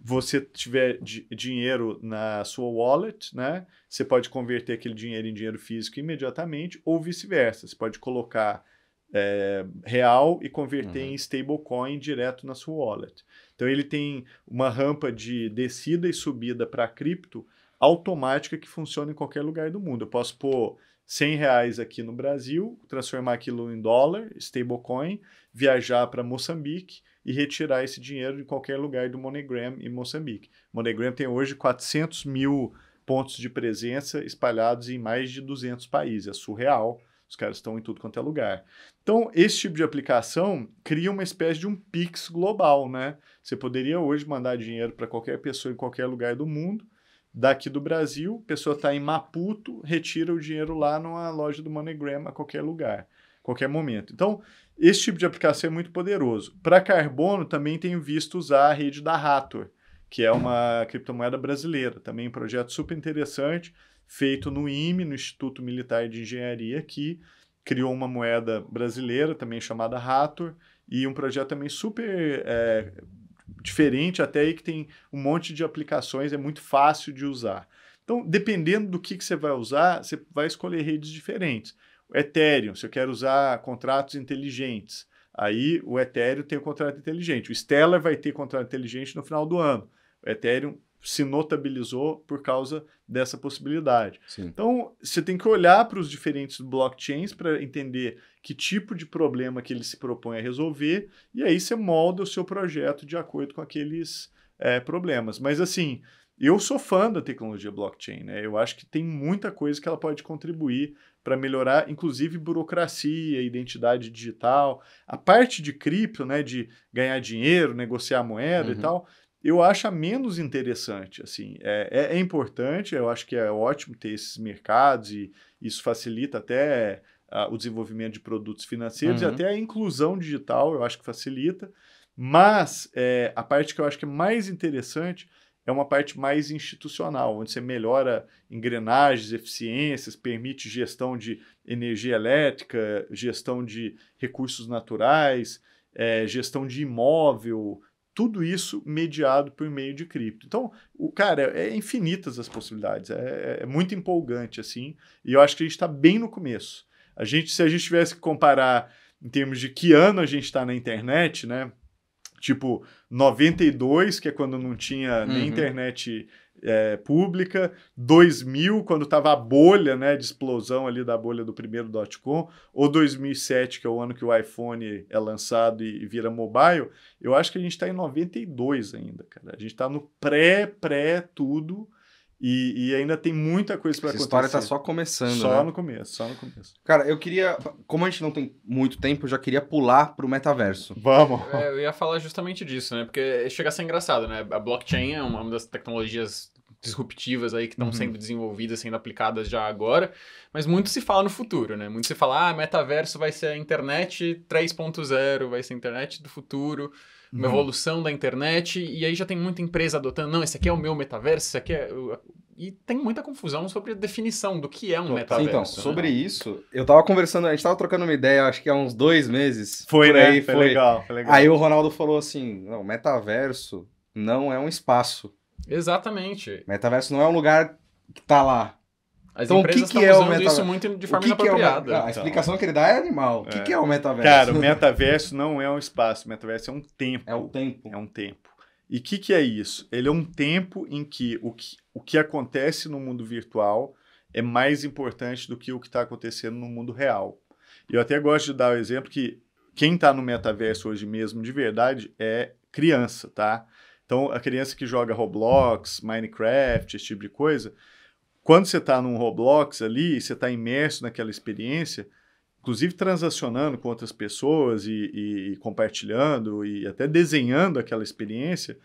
você tiver dinheiro na sua wallet, né? Você pode converter aquele dinheiro em dinheiro físico imediatamente ou vice-versa. Você pode colocar é, real e converter uhum. em stablecoin direto na sua wallet. Então ele tem uma rampa de descida e subida para cripto automática que funciona em qualquer lugar do mundo. Eu posso pôr 100 reais aqui no Brasil, transformar aquilo em dólar, stablecoin, viajar para Moçambique e retirar esse dinheiro de qualquer lugar do MoneyGram em Moçambique. MoneyGram tem hoje 400 mil pontos de presença espalhados em mais de 200 países. É surreal. Os caras estão em tudo quanto é lugar. Então, esse tipo de aplicação cria uma espécie de um Pix global, né? Você poderia hoje mandar dinheiro para qualquer pessoa em qualquer lugar do mundo daqui do Brasil, a pessoa está em Maputo, retira o dinheiro lá numa loja do MoneyGram a qualquer lugar, qualquer momento. Então, esse tipo de aplicação é muito poderoso. Para carbono, também tenho visto usar a rede da Rator, que é uma criptomoeda brasileira, também um projeto super interessante, feito no IME, no Instituto Militar de Engenharia aqui, criou uma moeda brasileira também chamada Rator, e um projeto também super é, diferente, até aí que tem um monte de aplicações, é muito fácil de usar. Então, dependendo do que, que você vai usar, você vai escolher redes diferentes. O Ethereum, se eu quero usar contratos inteligentes, aí o Ethereum tem o contrato inteligente. O Stellar vai ter contrato inteligente no final do ano. O Ethereum se notabilizou por causa dessa possibilidade. Sim. Então, você tem que olhar para os diferentes blockchains para entender que tipo de problema que ele se propõe a resolver, e aí você molda o seu projeto de acordo com aqueles é, problemas. Mas assim, eu sou fã da tecnologia blockchain, né? Eu acho que tem muita coisa que ela pode contribuir para melhorar, inclusive burocracia, identidade digital, a parte de cripto, né, de ganhar dinheiro, negociar moeda uhum. e tal. Eu acho a menos interessante, assim, é, é, é importante, eu acho que é ótimo ter esses mercados e isso facilita até uh, o desenvolvimento de produtos financeiros uhum. e até a inclusão digital, eu acho que facilita. Mas é, a parte que eu acho que é mais interessante é uma parte mais institucional, onde você melhora engrenagens, eficiências, permite gestão de energia elétrica, gestão de recursos naturais, é, gestão de imóvel, tudo isso mediado por meio de cripto. Então, o cara, é infinitas as possibilidades, é, é, é muito empolgante assim, e eu acho que a gente está bem no começo. A gente, se a gente tivesse que comparar em termos de que ano a gente está na internet, né? Tipo, 92, que é quando não tinha nem uhum. internet é, pública, 2000, quando estava a bolha né, de explosão ali da bolha do primeiro dot-com, ou 2007, que é o ano que o iPhone é lançado e, e vira mobile, eu acho que a gente está em 92 ainda, cara. A gente está no pré-pré tudo e, e, ainda tem muita coisa para acontecer. A história tá só começando. Só né? no começo, só no começo. Cara, eu queria. Como a gente não tem muito tempo, eu já queria pular pro metaverso. Vamos! É, eu ia falar justamente disso, né? Porque chega a ser engraçado, né? A blockchain é uma das tecnologias disruptivas aí que estão uhum. sendo desenvolvidas, sendo aplicadas já agora, mas muito se fala no futuro, né? Muito se fala, ah, metaverso vai ser a internet 3.0, vai ser a internet do futuro uma uhum. evolução da internet, e aí já tem muita empresa adotando, não, esse aqui é o meu metaverso, esse aqui é. E tem muita confusão sobre a definição do que é um metaverso. Então, né? sobre isso, eu tava conversando, a gente tava trocando uma ideia, acho que há uns dois meses. Foi, né? Aí, foi, foi. Legal, foi legal. Aí o Ronaldo falou assim: não, metaverso não é um espaço. Exatamente. Metaverso não é um lugar que tá lá. As então, empresas que que estão é usando isso muito de forma o que inapropriada. Que é o... ah, a explicação que ele dá é animal. O que, é. o é. metaverso? Cara, o metaverso não é um espaço, o metaverso é um tempo. É um tempo. É um tempo. E o que, que é isso? Ele é um tempo em que o, que o que acontece no mundo virtual é mais importante do que o que está acontecendo no mundo real. E eu até gosto de dar o exemplo que quem está no metaverso hoje mesmo, de verdade, é criança, tá? Então, a criança que joga Roblox, Minecraft, esse tipo de coisa, quando você está num Roblox ali, você está imerso naquela experiência, inclusive transacionando com outras pessoas e, e, e compartilhando e até desenhando aquela experiência,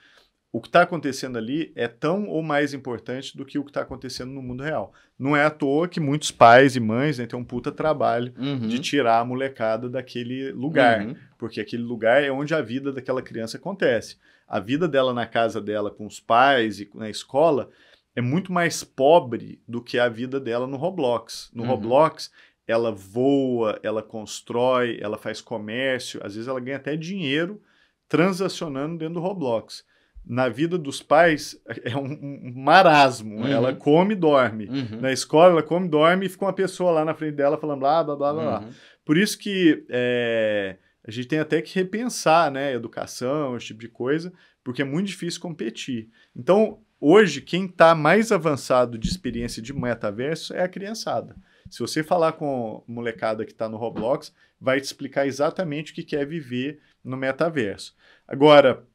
o que está acontecendo ali é tão ou mais importante do que o que está acontecendo no mundo real. Não é à toa que muitos pais e mães né, têm um puta trabalho uhum. de tirar a molecada daquele lugar, uhum. porque aquele lugar é onde a vida daquela criança acontece. A vida dela na casa dela, com os pais e na né, escola, é muito mais pobre do que a vida dela no Roblox. No uhum. Roblox, ela voa, ela constrói, ela faz comércio, às vezes ela ganha até dinheiro transacionando dentro do Roblox. Na vida dos pais (laughs) é um, um marasmo. Uhum. Ela come e dorme. Uhum. Na escola, ela come e dorme e fica uma pessoa lá na frente dela falando blá, blá, blá, blá. Uhum. Por isso que é, a gente tem até que repensar, né? Educação, esse tipo de coisa, porque é muito difícil competir. Então, Hoje, quem está mais avançado de experiência de metaverso é a criançada. Se você falar com a molecada que está no Roblox, vai te explicar exatamente o que quer viver no metaverso. Agora,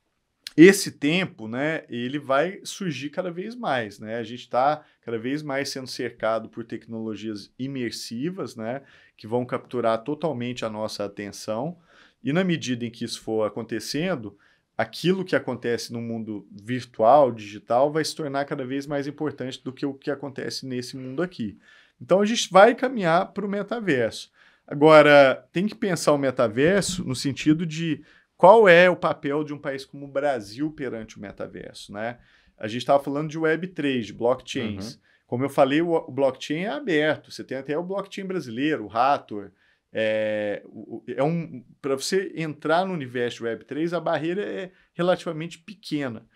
esse tempo, né, ele vai surgir cada vez mais, né? A gente está cada vez mais sendo cercado por tecnologias imersivas, né, que vão capturar totalmente a nossa atenção. E na medida em que isso for acontecendo, aquilo que acontece no mundo virtual, digital, vai se tornar cada vez mais importante do que o que acontece nesse mundo aqui. Então a gente vai caminhar para o metaverso. Agora, tem que pensar o metaverso no sentido de qual é o papel de um país como o Brasil perante o metaverso, né? A gente estava falando de Web3, de blockchains. Uhum. Como eu falei, o blockchain é aberto. Você tem até o blockchain brasileiro, o Rator, é, é um, para você entrar no universo Web3, a barreira é relativamente pequena.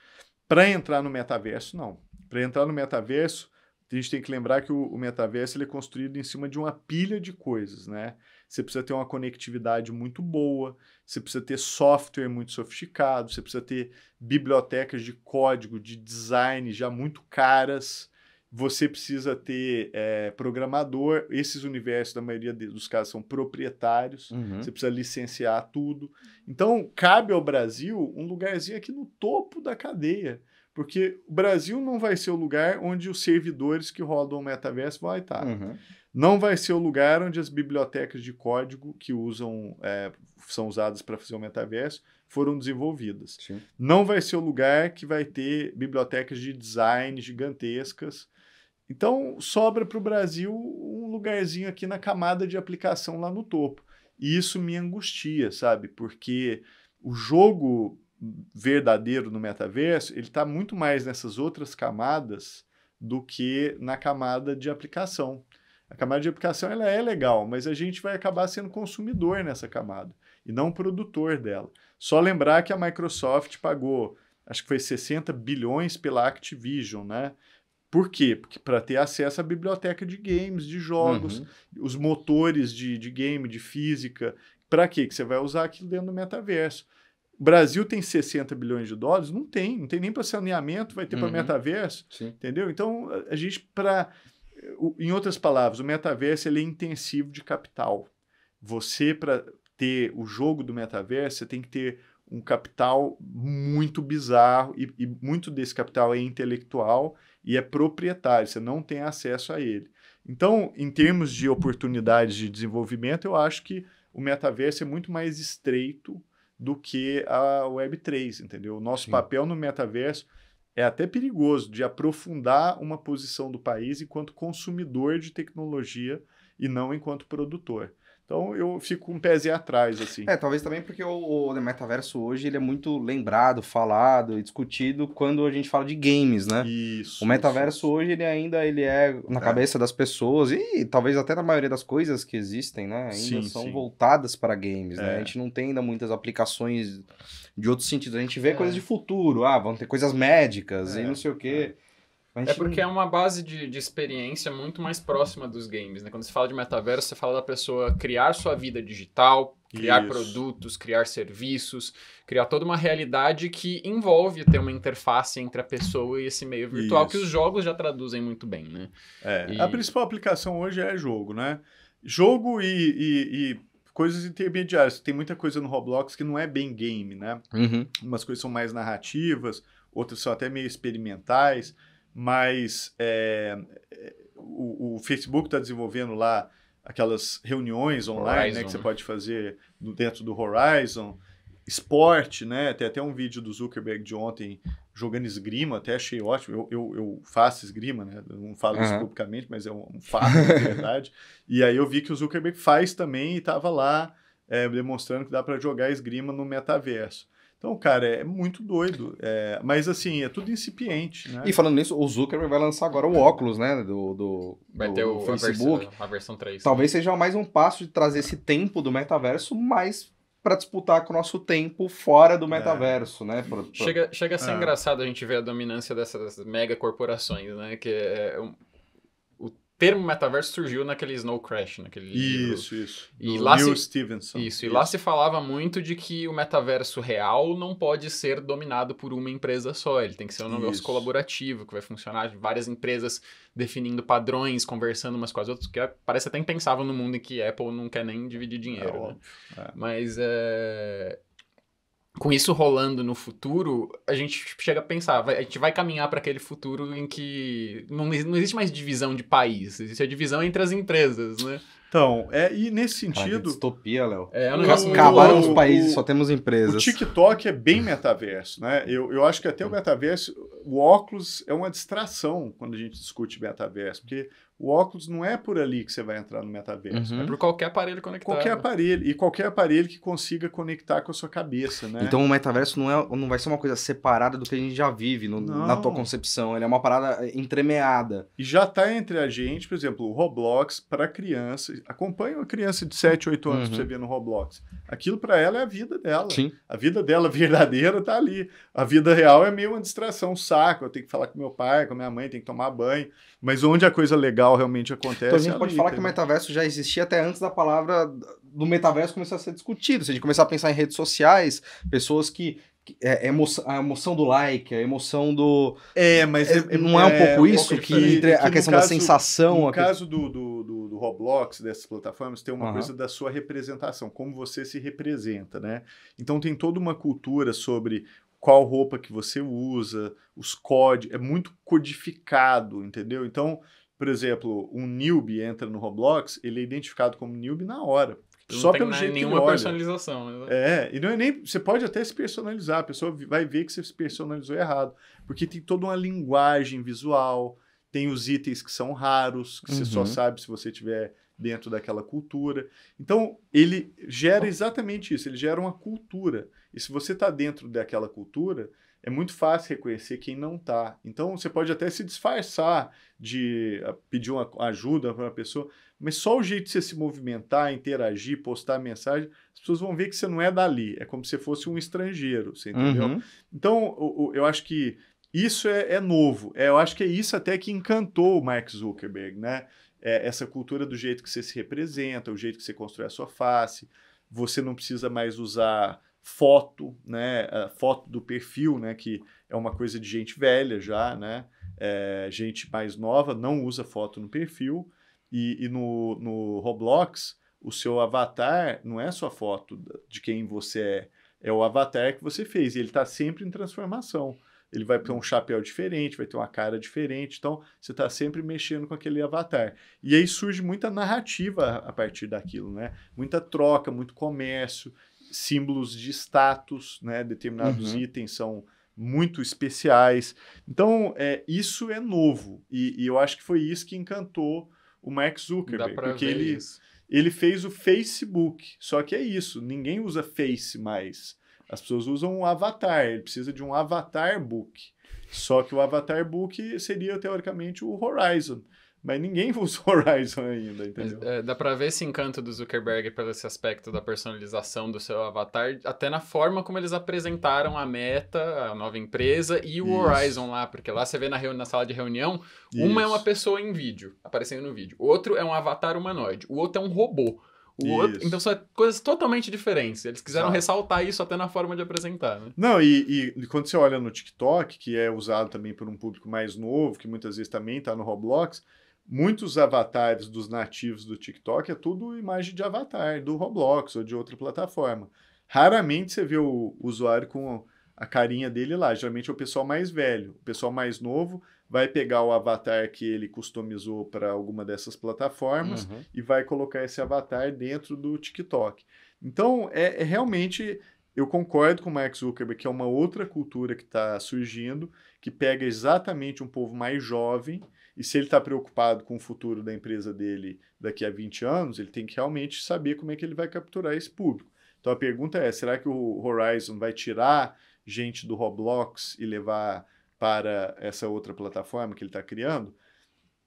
Para entrar no metaverso, não. Para entrar no metaverso, a gente tem que lembrar que o, o metaverso ele é construído em cima de uma pilha de coisas, né? Você precisa ter uma conectividade muito boa, você precisa ter software muito sofisticado, você precisa ter bibliotecas de código, de design já muito caras, você precisa ter é, programador. Esses universos, na maioria dos casos, são proprietários. Uhum. Você precisa licenciar tudo. Então, cabe ao Brasil um lugarzinho aqui no topo da cadeia. Porque o Brasil não vai ser o lugar onde os servidores que rodam o metaverso vão estar. Uhum. Não vai ser o lugar onde as bibliotecas de código que usam é, são usadas para fazer o metaverso foram desenvolvidas. Sim. Não vai ser o lugar que vai ter bibliotecas de design gigantescas então, sobra para o Brasil um lugarzinho aqui na camada de aplicação lá no topo. E isso me angustia, sabe? Porque o jogo verdadeiro no metaverso, ele está muito mais nessas outras camadas do que na camada de aplicação. A camada de aplicação ela é legal, mas a gente vai acabar sendo consumidor nessa camada e não produtor dela. Só lembrar que a Microsoft pagou, acho que foi 60 bilhões pela Activision, né? Por quê? Porque para ter acesso à biblioteca de games, de jogos, uhum. os motores de, de game, de física. Para quê? Que você vai usar aquilo dentro do metaverso. O Brasil tem 60 bilhões de dólares? Não tem, não tem nem para saneamento, vai ter uhum. para metaverso, Sim. entendeu? Então, a gente, para. Em outras palavras, o metaverso ele é intensivo de capital. Você, para ter o jogo do metaverso, você tem que ter um capital muito bizarro, e, e muito desse capital é intelectual e é proprietário, você não tem acesso a ele. Então, em termos de oportunidades de desenvolvimento, eu acho que o metaverso é muito mais estreito do que a Web3, entendeu? O nosso Sim. papel no metaverso é até perigoso de aprofundar uma posição do país enquanto consumidor de tecnologia e não enquanto produtor. Então eu fico com um pezinho atrás, assim. É, talvez também porque o, o metaverso hoje ele é muito lembrado, falado e discutido quando a gente fala de games, né? Isso. O metaverso isso. hoje ele ainda ele é na é. cabeça das pessoas e talvez até na maioria das coisas que existem, né? Ainda sim, são sim. voltadas para games, né? é. né? A gente não tem ainda muitas aplicações de outros sentidos. A gente vê é. coisas de futuro, ah, vão ter coisas médicas e é, não sei o quê. É é porque é uma base de, de experiência muito mais próxima dos games, né? Quando se fala de metaverso, você fala da pessoa criar sua vida digital, criar Isso. produtos, criar serviços, criar toda uma realidade que envolve ter uma interface entre a pessoa e esse meio virtual, Isso. que os jogos já traduzem muito bem, né? É, e... a principal aplicação hoje é jogo, né? Jogo e, e, e coisas intermediárias. Tem muita coisa no Roblox que não é bem game, né? Uhum. Umas coisas são mais narrativas, outras são até meio experimentais, mas é, o, o, Facebook está desenvolvendo lá aquelas reuniões online né, que você né? pode fazer dentro do Horizon, esporte, né? Tem até um vídeo do Zuckerberg de ontem jogando esgrima, até achei ótimo. Eu, eu, eu faço esgrima, né? Eu não falo uhum. isso publicamente, mas é um, um fato, na verdade. E aí eu vi que o Zuckerberg faz também e estava lá é, demonstrando que dá para jogar esgrima no metaverso. Então, cara, é muito doido. É, mas assim, é tudo incipiente, né? E falando nisso, o Zuckerberg vai lançar agora o óculos, né? Do, do, vai do, ter o, Facebook. A versão, a versão 3. Talvez né? seja mais um passo de trazer esse tempo do metaverso mais para disputar com o nosso tempo fora do é. metaverso, é. né? Pra, pra... Chega, chega a ser é. engraçado a gente ver a dominância dessas mega corporações, né? Que é um termo metaverso surgiu naquele Snow Crash, naquele isso, livro. Isso, e lá Neil se, Stevenson. Isso, e lá se falava muito de que o metaverso real não pode ser dominado por uma empresa só, ele tem que ser um negócio isso. colaborativo, que vai funcionar várias empresas definindo padrões, conversando umas com as outras, que é, parece até impensável no mundo em que Apple não quer nem dividir dinheiro, é né? é. Mas é, com isso rolando no futuro, a gente tipo, chega a pensar, a gente vai caminhar para aquele futuro em que não, não existe mais divisão de país, existe a é divisão entre as empresas, né? Então, é, e nesse sentido. Cara, distopia, Léo. É, um Acabaram os países, o, só temos empresas. O TikTok é bem metaverso, né? Eu, eu acho que até o é. metaverso, o óculos é uma distração quando a gente discute metaverso, porque o óculos não é por ali que você vai entrar no metaverso. Uhum. É por qualquer aparelho conectado. Qualquer aparelho. E qualquer aparelho que consiga conectar com a sua cabeça, né? Então o metaverso não, é, não vai ser uma coisa separada do que a gente já vive no, na tua concepção. Ele é uma parada entremeada. E já está entre a gente, por exemplo, o Roblox para crianças acompanha uma criança de 7, 8 anos uhum. que você vê no Roblox. Aquilo para ela é a vida dela. Sim. A vida dela (laughs) verdadeira tá ali. A vida real é meio uma distração, um saco. Eu tenho que falar com meu pai, com minha mãe, tenho que tomar banho. Mas onde a coisa legal realmente acontece. Então a gente é pode ali, falar também. que o metaverso já existia até antes da palavra do metaverso começar a ser discutido. Se a gente começar a pensar em redes sociais, pessoas que é, é emoção, a emoção do like, a emoção do. É, mas. É, é, é não é, é um pouco isso? que, que, a questão caso, da sensação. No caso do, do, do, do, Roblox, dessas plataformas, tem uma uhum. coisa da sua representação, como você se representa, né? Então tem toda uma cultura sobre qual roupa que você usa, os códigos. É muito codificado, entendeu? Então, por exemplo, um newbie entra no Roblox, ele é identificado como newbie na hora. Não só pelo jeito nenhuma que ele olha. Mas... É. é, e não é nem. Você pode até se personalizar, a pessoa vai ver que você se personalizou errado. Porque tem toda uma linguagem visual, tem os itens que são raros, que uhum. você só uhum. sabe se você tiver dentro daquela cultura. Então, ele gera exatamente isso, ele gera uma cultura. E se você está dentro daquela cultura, é muito fácil reconhecer quem não está. Então, você pode até se disfarçar de ah, pedir uma ajuda para uma pessoa, mas só o jeito de você se movimentar, interagir, postar mensagem, as pessoas vão ver que você não é dali. É como se fosse um estrangeiro, você entendeu? Uhum. Então, eu, eu, acho que isso é, é novo. É, eu acho que é isso até que encantou o Mark Zuckerberg, né? É essa cultura do jeito que você se representa, o jeito que você constrói a sua face. Você não precisa mais usar foto, né? A foto do perfil, né? Que é uma coisa de gente velha já, né? É, gente mais nova não usa foto no perfil. E, e no, no Roblox, o seu avatar não é sua foto de quem você é, é o avatar que você fez. E ele está sempre em transformação. Ele vai ter um uhum. chapéu diferente, vai ter uma cara diferente. Então, você está sempre mexendo com aquele avatar. E aí surge muita narrativa a partir daquilo, né? Muita troca, muito comércio, símbolos de status, né? Determinados uhum. itens são muito especiais. Então, é, isso é novo. E, e eu acho que foi isso que encantou o Mark Zuckerberg, porque ele, ele fez o Facebook. Só que é isso, ninguém usa Face mais. As pessoas usam um avatar, ele precisa de um avatar book. Só que o avatar book seria teoricamente o Horizon. Mas ninguém (laughs) usou Horizon ainda, entendeu? É, dá pra ver esse encanto do Zuckerberg pelo esse aspecto da personalização do seu avatar, até na forma como eles apresentaram a meta, a nova empresa e o Isso. Horizon lá, porque lá você vê na, na sala de reunião, Isso. uma é uma pessoa em vídeo, aparecendo no vídeo, o outro é um avatar humanoide, o outro é um robô. Outro, então são coisas totalmente diferentes. Eles quiseram ressaltar isso até na forma de apresentar. Né? Não, e, e, quando você olha no TikTok, que é usado também por um público mais novo, que muitas vezes também está no Roblox, muitos avatares dos nativos do TikTok é tudo imagem de avatar do Roblox ou de outra plataforma. Raramente você vê o usuário com a carinha dele lá. Geralmente é o pessoal mais velho. O pessoal mais novo vai pegar o avatar que ele customizou para alguma dessas plataformas uhum. e vai colocar esse avatar dentro do TikTok. Então, é, é realmente eu concordo com o Mark Zuckerberg que é uma outra cultura que está surgindo, que pega exatamente um povo mais jovem e se ele está preocupado com o futuro da empresa dele daqui a 20 anos, ele tem que realmente saber como é que ele vai capturar esse público. Então a pergunta é: será que o Horizon vai tirar gente do Roblox e levar para essa outra plataforma que ele está criando?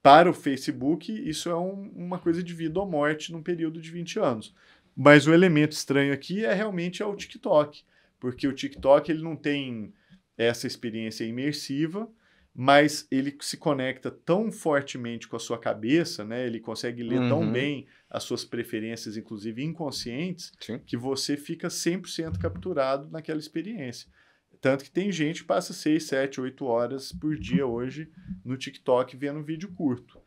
Para o Facebook, isso é um, uma coisa de vida ou morte num período de 20 anos. Mas o elemento estranho aqui é realmente é o TikTok, porque o TikTok ele não tem essa experiência imersiva mas ele se conecta tão fortemente com a sua cabeça, né? Ele consegue ler uhum. tão bem as suas preferências, inclusive inconscientes, Sim. que você fica 100% capturado naquela experiência. Tanto que tem gente que passa 6, 7, 8 horas por dia hoje no TikTok vendo vídeo curto.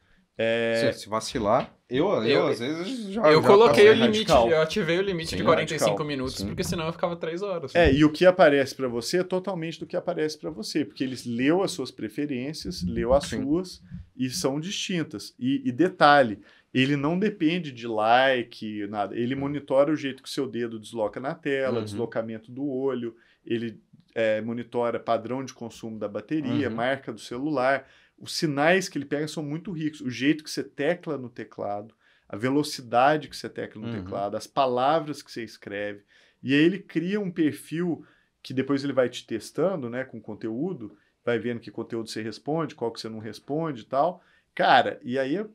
É... Se, se vacilar, eu, eu, eu, às vezes já. Eu já coloquei o limite, radical. eu ativei o limite Sim, de 45 radical. minutos, Sim. porque senão eu ficava 3 horas. É, e o que aparece para você é totalmente do que aparece para você, porque eles leu as suas preferências, leu as Sim. suas e são distintas. E, e, detalhe, ele não depende de like, nada. Ele monitora o jeito que seu dedo desloca na tela, uhum. deslocamento do olho, ele é, monitora padrão de consumo da bateria, uhum. marca do celular os sinais que ele pega são muito ricos. O jeito que você tecla no teclado, a velocidade que você tecla no uhum. teclado, as palavras que você escreve. E aí ele cria um perfil que depois ele vai te testando, né, com conteúdo, vai vendo que conteúdo você responde, qual que você não responde e tal. Cara, e aí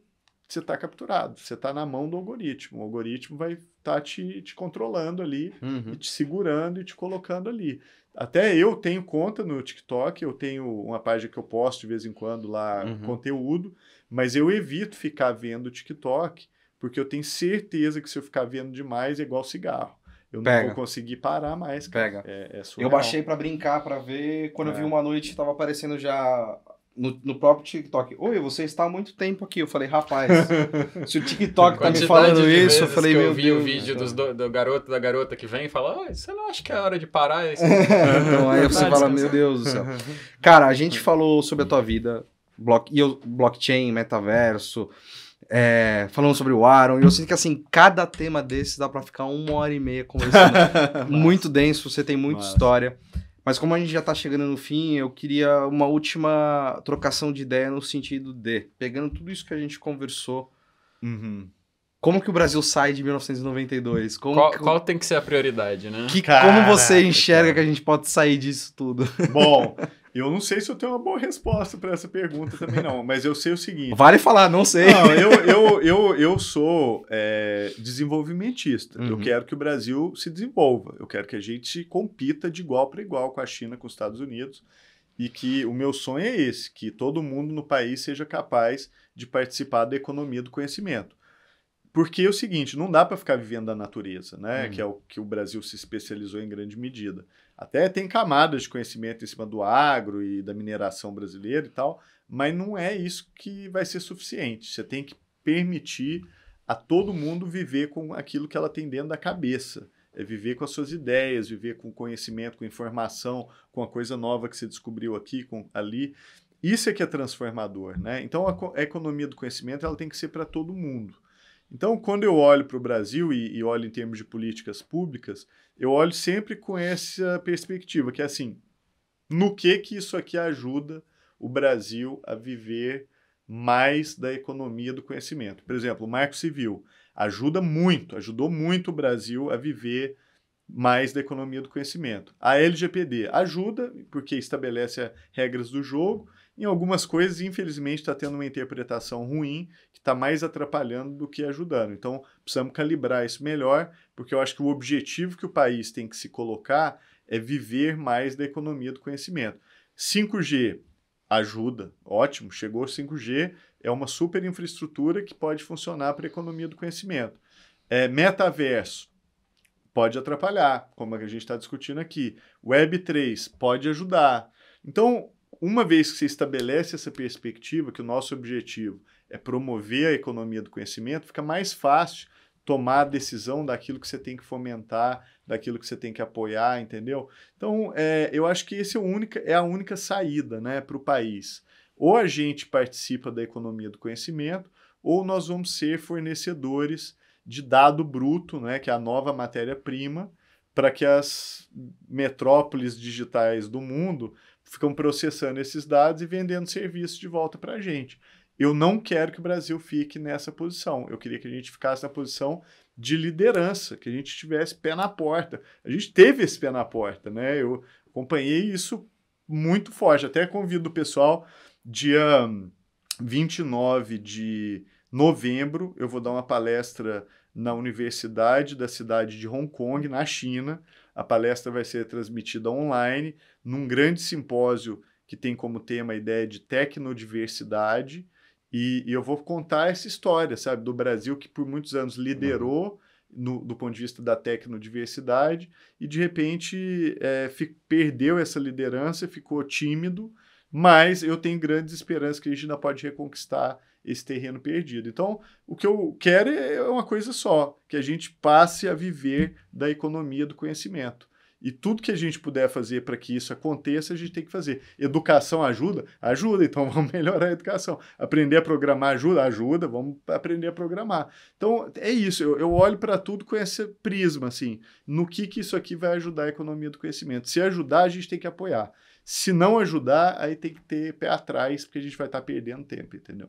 você está capturado, você está na mão do algoritmo. O algoritmo vai estar tá te, te controlando ali, uhum. te segurando e te colocando ali. Até eu tenho conta no TikTok, eu tenho uma página que eu posto de vez em quando lá uhum. conteúdo, mas eu evito ficar vendo TikTok, porque eu tenho certeza que se eu ficar vendo demais é igual cigarro. Eu Pega. não vou conseguir parar mais. Pega. É, é eu baixei para brincar, para ver. Quando é. eu vi é. uma noite, tava aparecendo já no, no, próprio TikTok. Oi, você está há muito tempo aqui. Eu falei, rapaz, (laughs) se o TikTok tá me falando isso, eu falei, meu eu vi Deus, o vídeo dos, do, do, garoto, da garota que vem e fala, você não acha que é hora de parar? Esse... (laughs) então, aí você fala, meu Deus do céu. Cara, a gente falou sobre a tua vida, block, eu, blockchain, metaverso, é, falando sobre o Aaron, e eu sinto que, assim, cada tema desse dá para ficar uma hora e meia conversando. (laughs) muito denso, você tem muita história. Mas como a gente já está chegando no fim, eu queria uma última trocação de ideia no sentido de, pegando tudo isso que a gente conversou, uhum. como que o Brasil sai de 1992? Como qual, que, qual tem que ser a prioridade, né? Que, Caraca, como você enxerga cara. que a gente pode sair disso tudo? Bom, (laughs) Eu não sei se eu tenho uma boa resposta para essa pergunta também, não, mas eu sei o seguinte. Vale falar, não sei. Não, eu, (laughs) eu, eu, eu sou é, desenvolvimentista. Uhum. Eu quero que o Brasil se desenvolva. Eu quero que a gente compita de igual para igual com a China, com os Estados Unidos. E que o meu sonho é esse: que todo mundo no país seja capaz de participar da economia do conhecimento. Porque é o seguinte, não dá para ficar vivendo da natureza, né? Uhum. Que é o que o Brasil se especializou em grande medida. Até tem camadas de conhecimento em cima do agro e da mineração brasileira e tal, mas não é isso que vai ser suficiente. Você tem que permitir a todo mundo viver com aquilo que ela tem dentro da cabeça. É viver com as suas ideias, viver com conhecimento, com informação, com a coisa nova que você descobriu aqui, com ali. Isso é que é transformador, né? Então a, a economia do conhecimento ela tem que ser para todo mundo. Então quando eu olho para o Brasil e, e olho em termos de políticas públicas, eu olho sempre com essa perspectiva, que é assim, no que que isso aqui ajuda o Brasil a viver mais da economia do conhecimento. Por exemplo, o Marco Civil ajuda muito, ajudou muito o Brasil a viver mais da economia do conhecimento. A LGPD ajuda, porque estabelece regras do jogo, em algumas coisas, infelizmente, está tendo uma interpretação ruim que está mais atrapalhando do que ajudando. Então, precisamos calibrar isso melhor, porque eu acho que o objetivo que o país tem que se colocar é viver mais da economia do conhecimento. 5G ajuda, ótimo, chegou o 5G, é uma super infraestrutura que pode funcionar para a economia do conhecimento. É, metaverso pode atrapalhar como a gente está discutindo aqui. Web3 pode ajudar. Então, uma vez que se estabelece essa perspectiva, que o nosso objetivo é promover a economia do conhecimento, fica mais fácil tomar a decisão daquilo que você tem que fomentar, daquilo que você tem que apoiar, entendeu? Então, é, eu acho que essa é, é a única saída né, para o país. Ou a gente participa da economia do conhecimento, ou nós vamos ser fornecedores de dado bruto, né, que é a nova matéria-prima, para que as metrópoles digitais do mundo ficam processando esses dados e vendendo serviço de volta para a gente. Eu não quero que o Brasil fique nessa posição. Eu queria que a gente ficasse na posição de liderança, que a gente tivesse pé na porta. A gente teve esse pé na porta, né? Eu acompanhei isso muito forte. Até convido o pessoal, dia 29 de novembro, eu vou dar uma palestra na universidade da cidade de Hong Kong, na China, a palestra vai ser transmitida online num grande simpósio que tem como tema a ideia de tecnodiversidade. E, e eu vou contar essa história, sabe, do Brasil que por muitos anos liderou no, do ponto de vista da tecnodiversidade e de repente é, perdeu essa liderança, ficou tímido, mas eu tenho grandes esperanças que a gente ainda pode reconquistar esse terreno perdido. Então, o que eu quero é, é uma coisa só, que a gente passe a viver da economia do conhecimento. E tudo que a gente puder fazer para que isso aconteça, a gente tem que fazer. Educação ajuda? Ajuda, então (laughs) vamos melhorar a educação. Aprender a programar ajuda? Ajuda, vamos aprender a programar. Então é isso, eu, eu olho para tudo com esse prisma, assim, no que, que isso aqui vai ajudar a economia do conhecimento. Se ajudar, a gente tem que apoiar. Se não ajudar, aí tem que ter pé atrás, porque a gente vai estar tá perdendo tempo, entendeu?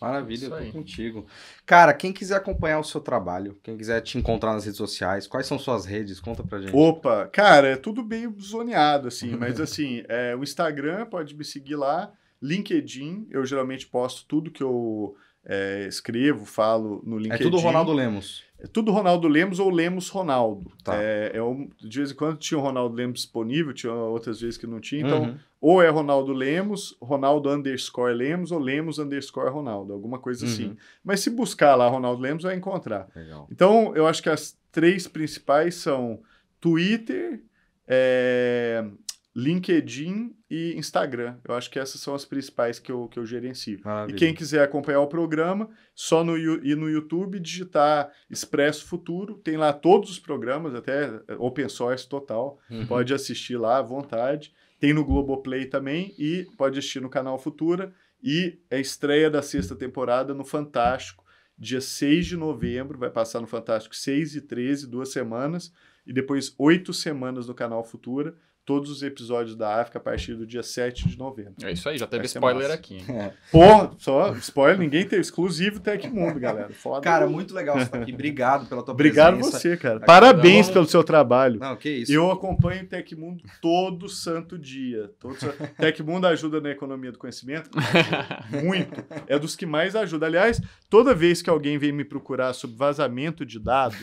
Maravilha, eu tô contigo. Cara, quem quiser acompanhar o seu trabalho, quem quiser te encontrar nas redes sociais, quais são suas redes? Conta pra gente. Opa, cara, é tudo bem zoneado, assim, mas (laughs) assim, é, o Instagram pode me seguir lá, LinkedIn, eu geralmente posto tudo que eu é, escrevo, falo no LinkedIn. É tudo Ronaldo Lemos. É tudo Ronaldo Lemos ou Lemos Ronaldo. Tá. É, é um, de vez em quando tinha o Ronaldo Lemos disponível, tinha outras vezes que não tinha. Então, uhum. ou é Ronaldo Lemos, Ronaldo underscore Lemos ou Lemos underscore Ronaldo, alguma coisa assim. uhum. assim. Mas se buscar lá Ronaldo Lemos, vai encontrar. Legal. Então, eu acho que as três principais são Twitter, é, LinkedIn e Instagram. Eu acho que essas são as principais que eu, que eu gerencio. Maravilha. E quem quiser acompanhar o programa, só no, e no YouTube digitar Expresso Futuro, tem lá todos os programas, até eh, open source total. Uhum. Pode assistir lá à vontade. Tem no Globoplay também e pode assistir no canal Futura. E é a estreia da sexta temporada no Fantástico, dia 6 de novembro, vai passar no Fantástico 6 e 13, duas semanas, e depois oito semanas no canal Futura todos os episódios da África a partir do dia 7 de novembro. É isso aí, já teve Vai é spoiler aqui. É. Pô, Porra, só spoiler, ninguém teve exclusivo Tecmundo, galera. Foda cara, aí. muito legal você estar aqui. Obrigado pela tua Obrigado presença. Obrigado você, cara. Tá Parabéns não... pelo seu trabalho. Não, que isso. Eu acompanho o Tecmundo todo santo dia. Todo... (laughs) Tecmundo ajuda na economia do conhecimento? muito. É dos que mais ajuda. Aliás, toda vez que alguém vem me procurar sobre vazamento de dados,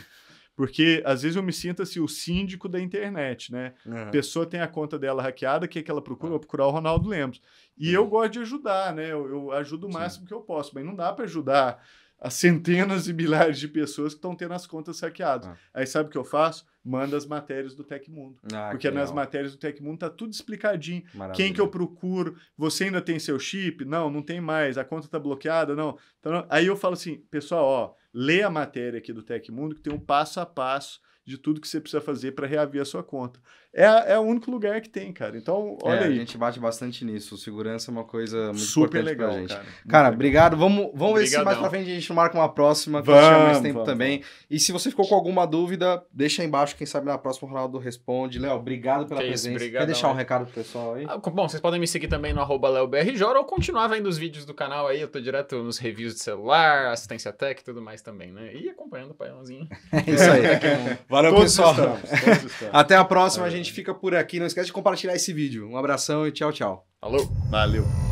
porque às vezes eu me sinto assim, o síndico da internet, né? Uhum. pessoa tem a conta dela hackeada, o que, é que ela procura? Uhum. Vou procurar o Ronaldo Lemos. E uhum. eu gosto de ajudar, né? Eu, eu ajudo o máximo Sim. que eu posso, mas não dá para ajudar as centenas e milhares de pessoas que estão tendo as contas hackeadas. Ah. Aí sabe o que eu faço? Manda as matérias do Tecmundo. Ah, porque nas não. matérias do Tecmundo tá tudo explicadinho. Maravilha. Quem que eu procuro? Você ainda tem seu chip? Não, não tem mais. A conta tá bloqueada? Não. Então, aí eu falo assim, pessoal, ó, lê a matéria aqui do Tecmundo, que tem um passo a passo de tudo que você precisa fazer para reaver a sua conta é, é o único lugar que tem, cara. Então, olha é, aí. A gente bate bastante nisso. Segurança é uma coisa muito Super importante legal, pra gente. Cara, cara obrigado. Vamos, vamos ver se mais pra frente a gente marca uma próxima, que vamos, mais tempo vamos, também. Vamos. E se você ficou com alguma dúvida, deixa aí embaixo. Quem sabe na próxima o Ronaldo responde. Léo, obrigado pela que presença. Isso, brigadão, Quer deixar um recado pro pessoal aí? Ah, bom, vocês podem me seguir também no arroba LeoBRJ ou continuar vendo os vídeos do canal aí. Eu tô direto nos reviews de celular, assistência tech e tudo mais também, né? E acompanhando o painelzinho. (laughs) é isso aí. (laughs) Valeu, todos pessoal. Estamos, todos (laughs) estamos. Até a próxima, gente gente fica por aqui. Não esquece de compartilhar esse vídeo. Um abração e tchau, tchau. Falou. Valeu.